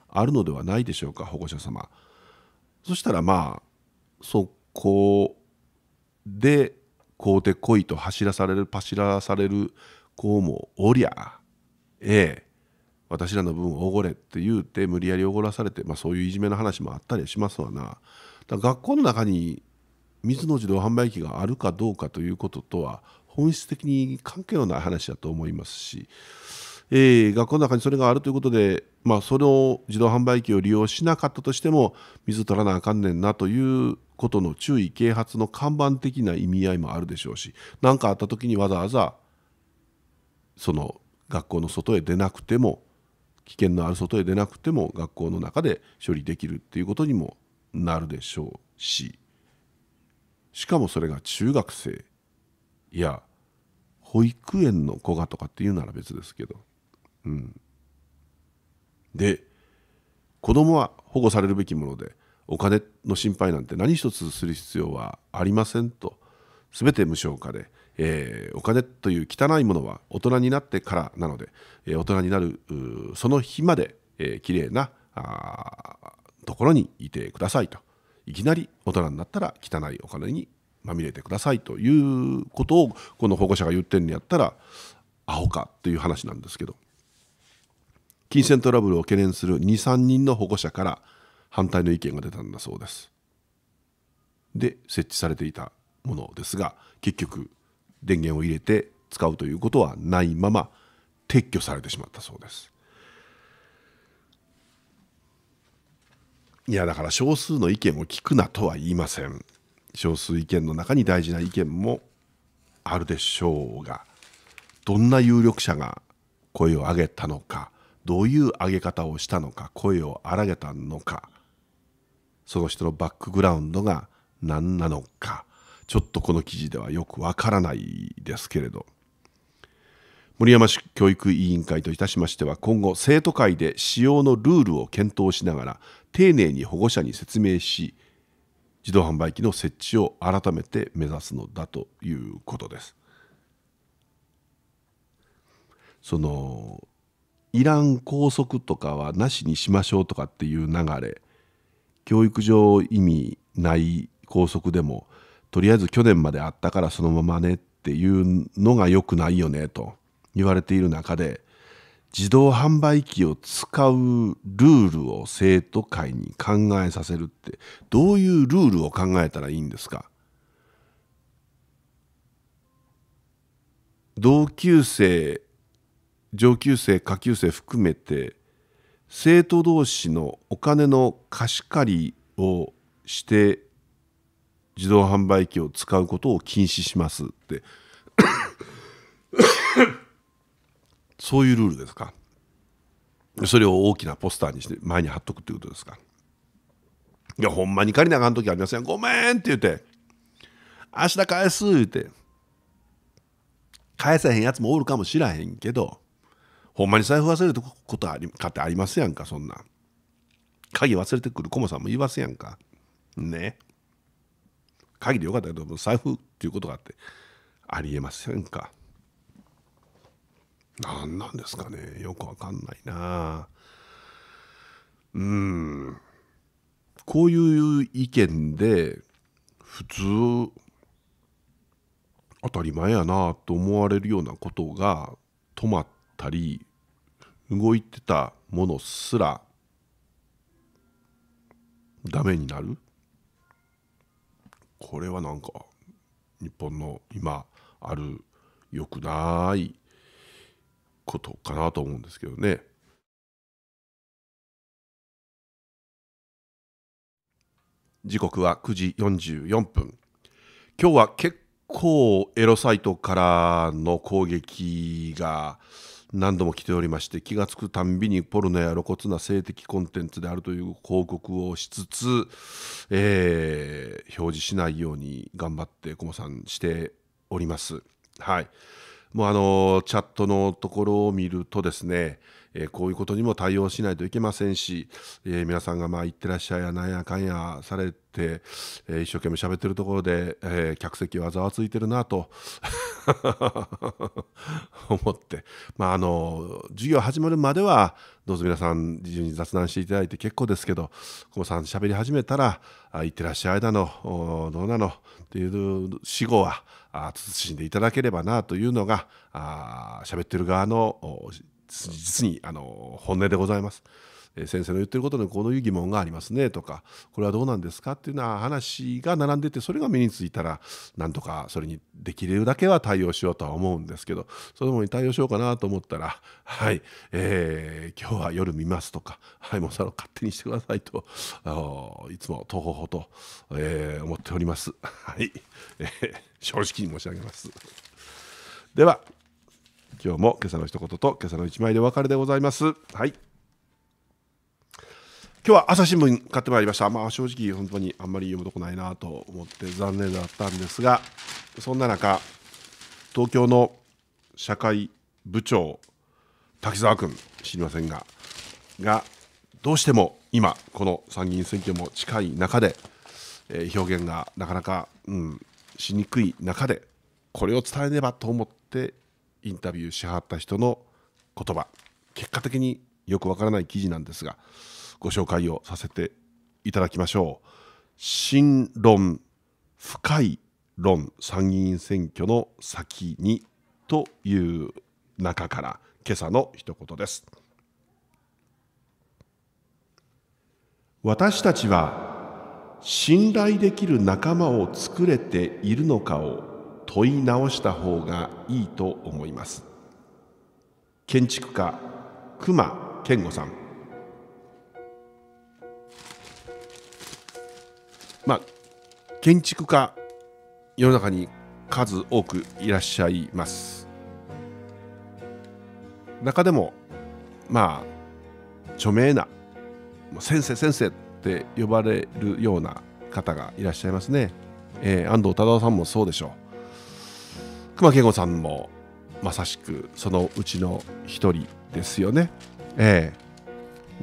あるのではないでしょうか保護者様そしたらまあそこで買うてこいと走らされるパシらされる子もおりゃええ私らの分おごれって言うて無理やりおごらされて、まあ、そういういじめの話もあったりしますわな学校の中に水の自動販売機があるかどうかということとは本質的に関係のない話だと思いますし、えー、学校の中にそれがあるということで、まあ、その自動販売機を利用しなかったとしても水取らなあかんねんなということの注意啓発の看板的な意味合いもあるでしょうし何かあった時にわざわざその学校の外へ出なくても危険のある外へ出なくても学校の中で処理できるっていうことにもなるでしょうし。しかもそれが中学生いや保育園の子がとかっていうなら別ですけどうんで子供は保護されるべきものでお金の心配なんて何一つする必要はありませんと全て無償化で、えー、お金という汚いものは大人になってからなので、えー、大人になるその日まで、えー、きれいなところにいてくださいといきなり大人になったら汚いお金にまみれてくださいということをこの保護者が言ってんのやったらアホかという話なんですけど金銭トラブルを懸念する23人の保護者から反対の意見が出たんだそうですで設置されていたものですが結局電源を入れて使うということはないまま撤去されてしまったそうですいやだから少数の意見を聞くなとは言いません少数意見の中に大事な意見もあるでしょうがどんな有力者が声を上げたのかどういう上げ方をしたのか声を荒げたのかその人のバックグラウンドが何なのかちょっとこの記事ではよくわからないですけれど。森山市教育委員会といたしましては今後生徒会で使用のルールを検討しながら丁寧に保護者に説明し自動販売機の設置を改めて目指すのだということです。そのいらん拘束とかはなしにしましょうとかっていう流れ教育上意味ない拘束でもとりあえず去年まであったからそのままねっていうのが良くないよねと。言われている中で自動販売機を使うルールを生徒会に考えさせるってどういうルールを考えたらいいんですか同級生上級生下級生含めて生徒同士のお金の貸し借りをして自動販売機を使うことを禁止しますってそういうルールですかそれを大きなポスターにして前に貼っとくってことですかいやほんまに借りなあかん時ありませんごめんって言って明日返す言って返せへんやつもおるかもしらへんけどほんまに財布忘れることありかってありますやんかそんな鍵忘れてくるコモさんも言いますやんかね鍵でよかったけど財布っていうことがあってありえませんか何なんですかねよくわかんないなうんこういう意見で普通当たり前やなと思われるようなことが止まったり動いてたものすらダメになるこれはなんか日本の今ある良くないことかなと思うんですけどね。時刻は9時44分。今日は結構エロサイトからの攻撃が何度も来ておりまして気が付くたんびにポルノや露骨な性的コンテンツであるという報告をしつつ、えー、表示しないように頑張ってコモさんしております。はい、もうあのチャットのところを見るとですね、えー、こういうことにも対応しないといけませんし、えー、皆さんがまあ行ってらっしゃいやなんやかんやされて、えー、一生懸命喋ってるところで、え客席はざわついてるなと 思って、まあ、あの授業始まるまではどうぞ皆さん自由に雑談していただいて結構ですけどこ保さん喋り始めたら「あ行ってらっしゃいだのどうなの」っていう死後は。あ慎んでいただければなというのがあ喋ってる側の実にあの本音でございます。先生の言ってることにこういう疑問がありますねとかこれはどうなんですかっていうような話が並んでてそれが身についたらなんとかそれにできるだけは対応しようとは思うんですけどそれものに対応しようかなと思ったらはい、えー、今日は夜見ますとかはいもうそれを勝手にしてくださいといつもとほほと、えー、思っております。はい、えー、正直に申し上げます。では今日も今朝の一言と今朝の一枚でお別れでございます。はい今日は朝新聞買ってまいりました。まあ正直本当にあんまり読むとこないなと思って残念だったんですが、そんな中、東京の社会部長、滝沢君、知りませんが、が、どうしても今、この参議院選挙も近い中で、えー、表現がなかなか、うん、しにくい中で、これを伝えねばと思ってインタビューしはった人の言葉、結果的によくわからない記事なんですが、ご紹介をさせていただきましょう。新論深い論参議院選挙の先にという中から今朝の一言です。私たちは信頼できる仲間を作れているのかを問い直した方がいいと思います。建築家熊健吾さんまあ、建築家世の中に数多くいらっしゃいます中でもまあ著名な先生先生って呼ばれるような方がいらっしゃいますね、えー、安藤忠雄さんもそうでしょう熊健吾さんもまさしくそのうちの一人ですよねえ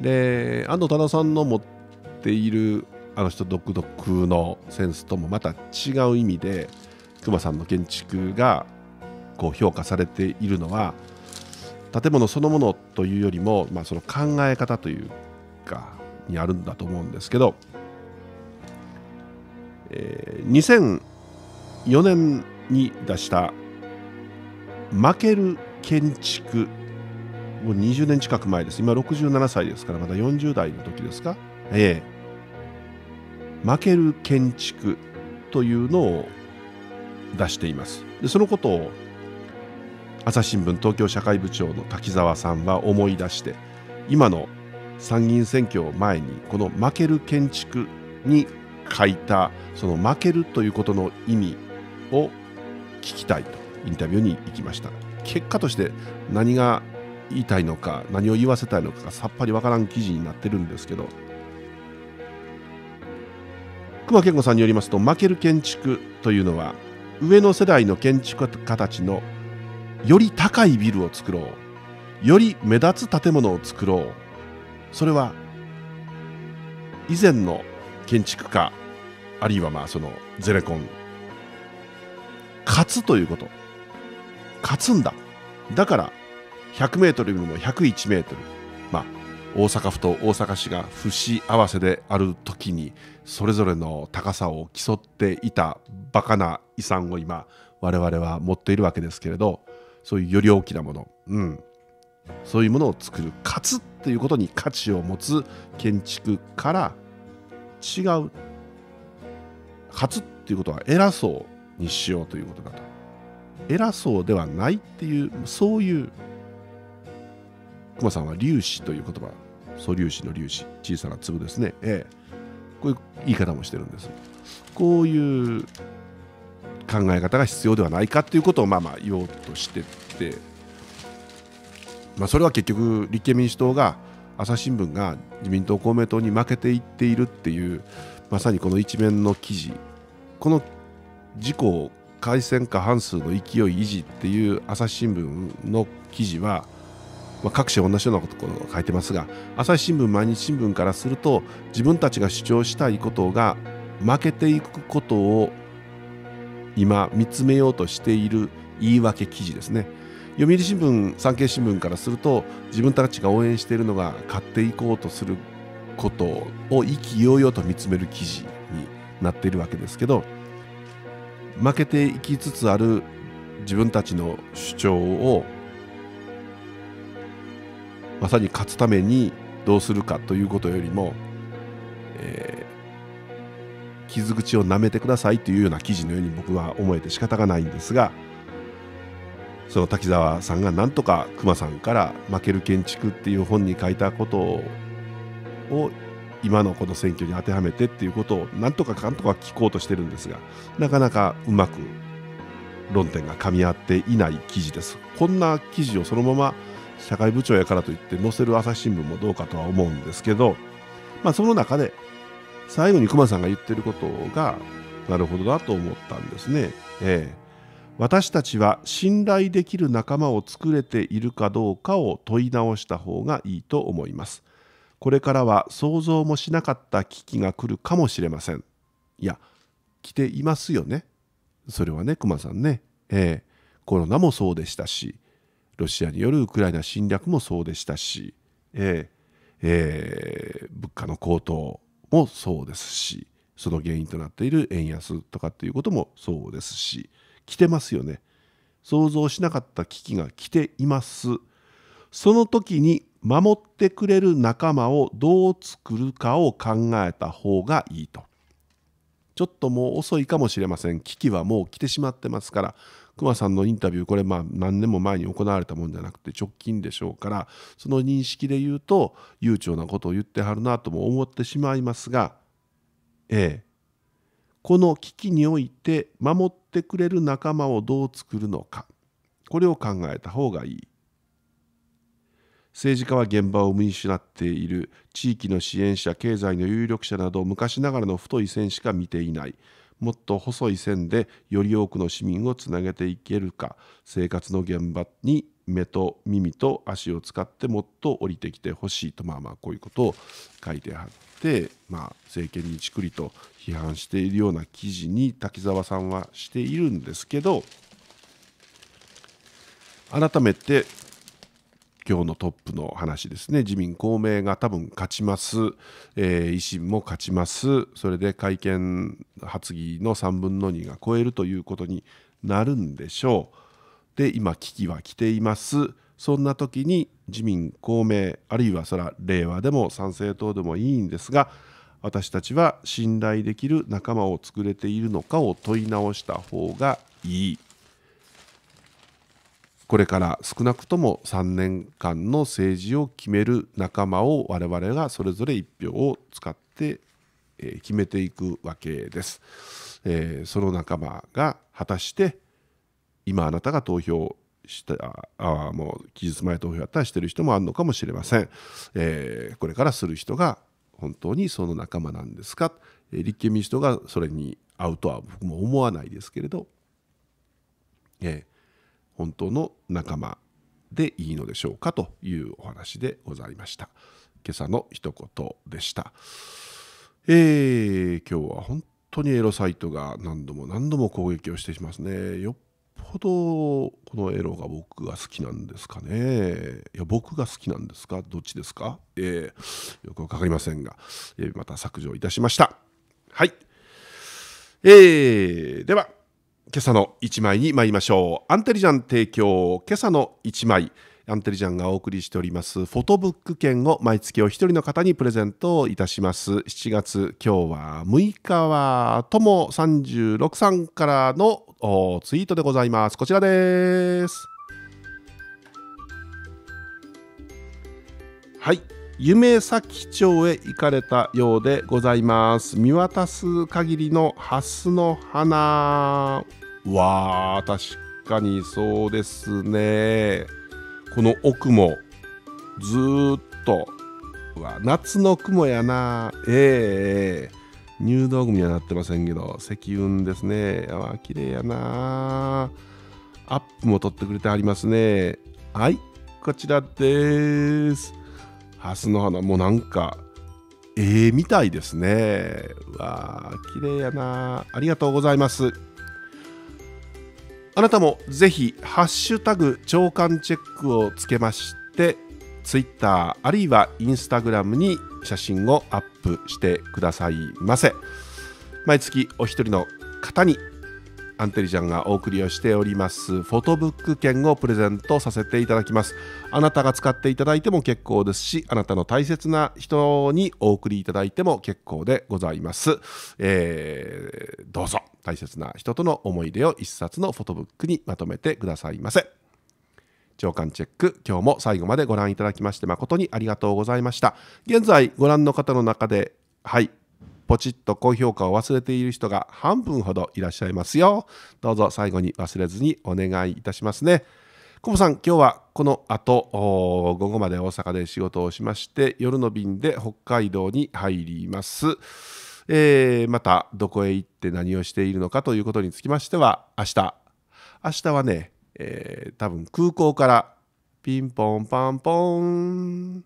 えー、で安藤忠雄さんの持っているあの人独特のセンスともまた違う意味で熊さんの建築がこう評価されているのは建物そのものというよりも、まあ、その考え方というかにあるんだと思うんですけど、えー、2004年に出した「負ける建築」もう20年近く前です今67歳ですからまだ40代の時ですかええー負ける建築というのを出していますでそのことを朝日新聞東京社会部長の滝沢さんは思い出して今の参議院選挙を前にこの負ける建築に書いたその負けるということの意味を聞きたいとインタビューに行きました結果として何が言いたいのか何を言わせたいのかがさっぱりわからん記事になってるんですけど隈研吾さんによりますと負ける建築というのは上の世代の建築家たちのより高いビルを作ろうより目立つ建物を作ろうそれは以前の建築家あるいはまあそのゼネコン勝つということ勝つんだだから 100m よりも 101m 大阪府と大阪市が節合わせである時にそれぞれの高さを競っていたバカな遺産を今我々は持っているわけですけれどそういうより大きなもの、うん、そういうものを作る勝つっていうことに価値を持つ建築から違う勝つっていうことは偉そうにしようということだと偉そうではないっていうそういう熊さんは粒子という言葉素粒子の粒子小さな粒ですね、えー、こういう言い方もしてるんですこういう考え方が必要ではないかということをまあまあ言おうとしてて、まあ、それは結局立憲民主党が朝日新聞が自民党公明党に負けていっているっていうまさにこの一面の記事この事故改選過半数の勢い維持っていう朝日新聞の記事はまあ、各種同じようなことを書いてますが朝日新聞毎日新聞からすると自分たちが主張したいことが負けていくことを今見つめようとしている言い訳記事ですね読売新聞産経新聞からすると自分たちが応援しているのが買っていこうとすることを意気揚々と見つめる記事になっているわけですけど負けていきつつある自分たちの主張をまさに勝つためにどうするかということよりも、えー、傷口を舐めてくださいというような記事のように僕は思えて仕方がないんですがその滝沢さんがなんとか熊さんから「負ける建築」っていう本に書いたことを今のこの選挙に当てはめてっていうことをなんとかかんとか聞こうとしてるんですがなかなかうまく論点が噛み合っていない記事です。こんな記事をそのまま社会部長やからといって載せる朝日新聞もどうかとは思うんですけど、まあ、その中で最後に熊さんが言ってることがなるほどだと思ったんですね。ええ私たちは信頼できる仲間を作れているかどうかを問い直した方がいいと思います。これからは想像もしなかった危機が来るかもしれません。いや、来ていますよね。それはね、熊さんね。ええー、コロナもそうでしたし、ロシアによるウクライナ侵略もそうでしたし、えーえー、物価の高騰もそうですしその原因となっている円安とかっていうこともそうですし来てますよね想像しなかった危機が来ていますその時に守ってくれる仲間をどう作るかを考えた方がいいとちょっともう遅いかもしれません危機はもう来てしまってますから熊さんのインタビューこれまあ何年も前に行われたもんじゃなくて直近でしょうからその認識で言うと悠長なことを言ってはるなとも思ってしまいますがえこの危機において守ってくれる仲間をどう作るのかこれを考えた方がいい。政治家は現場を無にっている地域の支援者経済の有力者など昔ながらの太い線しか見ていないもっと細い線でより多くの市民をつなげていけるか生活の現場に目と耳と足を使ってもっと降りてきてほしいとまあまあこういうことを書いてはって、まあ、政権にちくりと批判しているような記事に滝沢さんはしているんですけど改めて今日のトップの話ですね、自民、公明が多分勝ちます、えー、維新も勝ちます、それで会見発議の3分の2が超えるということになるんでしょう。で、今、危機は来ています。そんな時に自民、公明、あるいはそれは令和でも参政党でもいいんですが、私たちは信頼できる仲間を作れているのかを問い直した方がいい。これから少なくとも3年間の政治を決める仲間を我々がそれぞれ1票を使って決めていくわけです。えその仲間が果たして今あなたが投票したあもう期日前投票やったらしてる人もあるのかもしれません、えこれからする人が本当にその仲間なんですか、え立憲民主党がそれに合うとは僕も思わないですけれど、えー、本当の仲間でいいのでしょうかというお話でございました。今朝の一言でした。えー、今日は本当にエロサイトが何度も何度も攻撃をしてしますね。よっぽどこのエロが僕が好きなんですかね。いや、僕が好きなんですかどっちですかえー、よくわかりませんが、えー、また削除いたしました。はい。えー、では。今朝の一枚に参りましょう。アンテリジャン提供、今朝の一枚。アンテリジャンがお送りしておりますフォトブック券を毎月お一人の方にプレゼントをいたします7月今日は6日はとも36さんからのツイートでございますこちらですはい夢咲町へ行かれたようでございます見渡す限りのハスの花わー確かにそうですねこの奥もずーっとわ夏の雲やなええー、入道雲にはなってませんけど積雲ですねわ綺麗やなアップも撮ってくれてありますねはいこちらです蓮の花もうなんかええー、みたいですねわあ綺麗やなありがとうございますあなたもぜひ「ハッシュタグ長官チェック」をつけましてツイッターあるいはインスタグラムに写真をアップしてくださいませ毎月お一人の方にアンテリちゃんがお送りをしておりますフォトブック券をプレゼントさせていただきますあなたが使っていただいても結構ですしあなたの大切な人にお送りいただいても結構でございます、えー、どうぞ大切な人との思い出を一冊のフォトブックにまとめてくださいませ長官チェック今日も最後までご覧いただきまして誠にありがとうございました現在ご覧の方の中ではいポチッと高評価を忘れている人が半分ほどいらっしゃいますよ。どうぞ最後に忘れずにお願いいたしますね。コモさん、今日はこの後、午後まで大阪で仕事をしまして、夜の便で北海道に入ります。えー、また、どこへ行って何をしているのかということにつきましては、明日、明日はね、えー、多分空港からピンポンパンポン、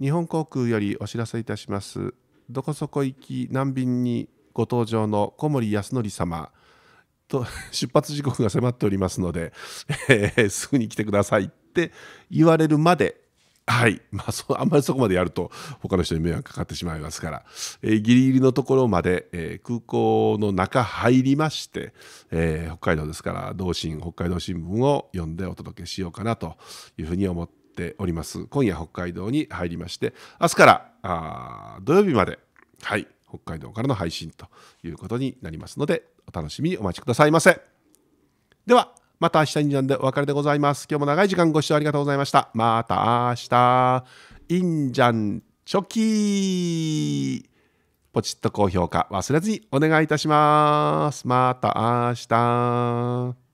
日本航空よりお知らせいたします。どこそこ行き難便にご登場の小森康則様と 出発時刻が迫っておりますので、えー、すぐに来てくださいって言われるまではい、まあ、そあんまりそこまでやると他の人に迷惑かかってしまいますから、えー、ギリギリのところまで、えー、空港の中入りまして、えー、北海道ですから同心北海道新聞を読んでお届けしようかなというふうに思ってております。今夜北海道に入りまして、明日から土曜日まで、はい、北海道からの配信ということになりますので、お楽しみにお待ちくださいませ。では、また明日になんでお別れでございます。今日も長い時間ご視聴ありがとうございました。また明日、インジャンチョキポチッと高評価忘れずにお願いいたします。また明日。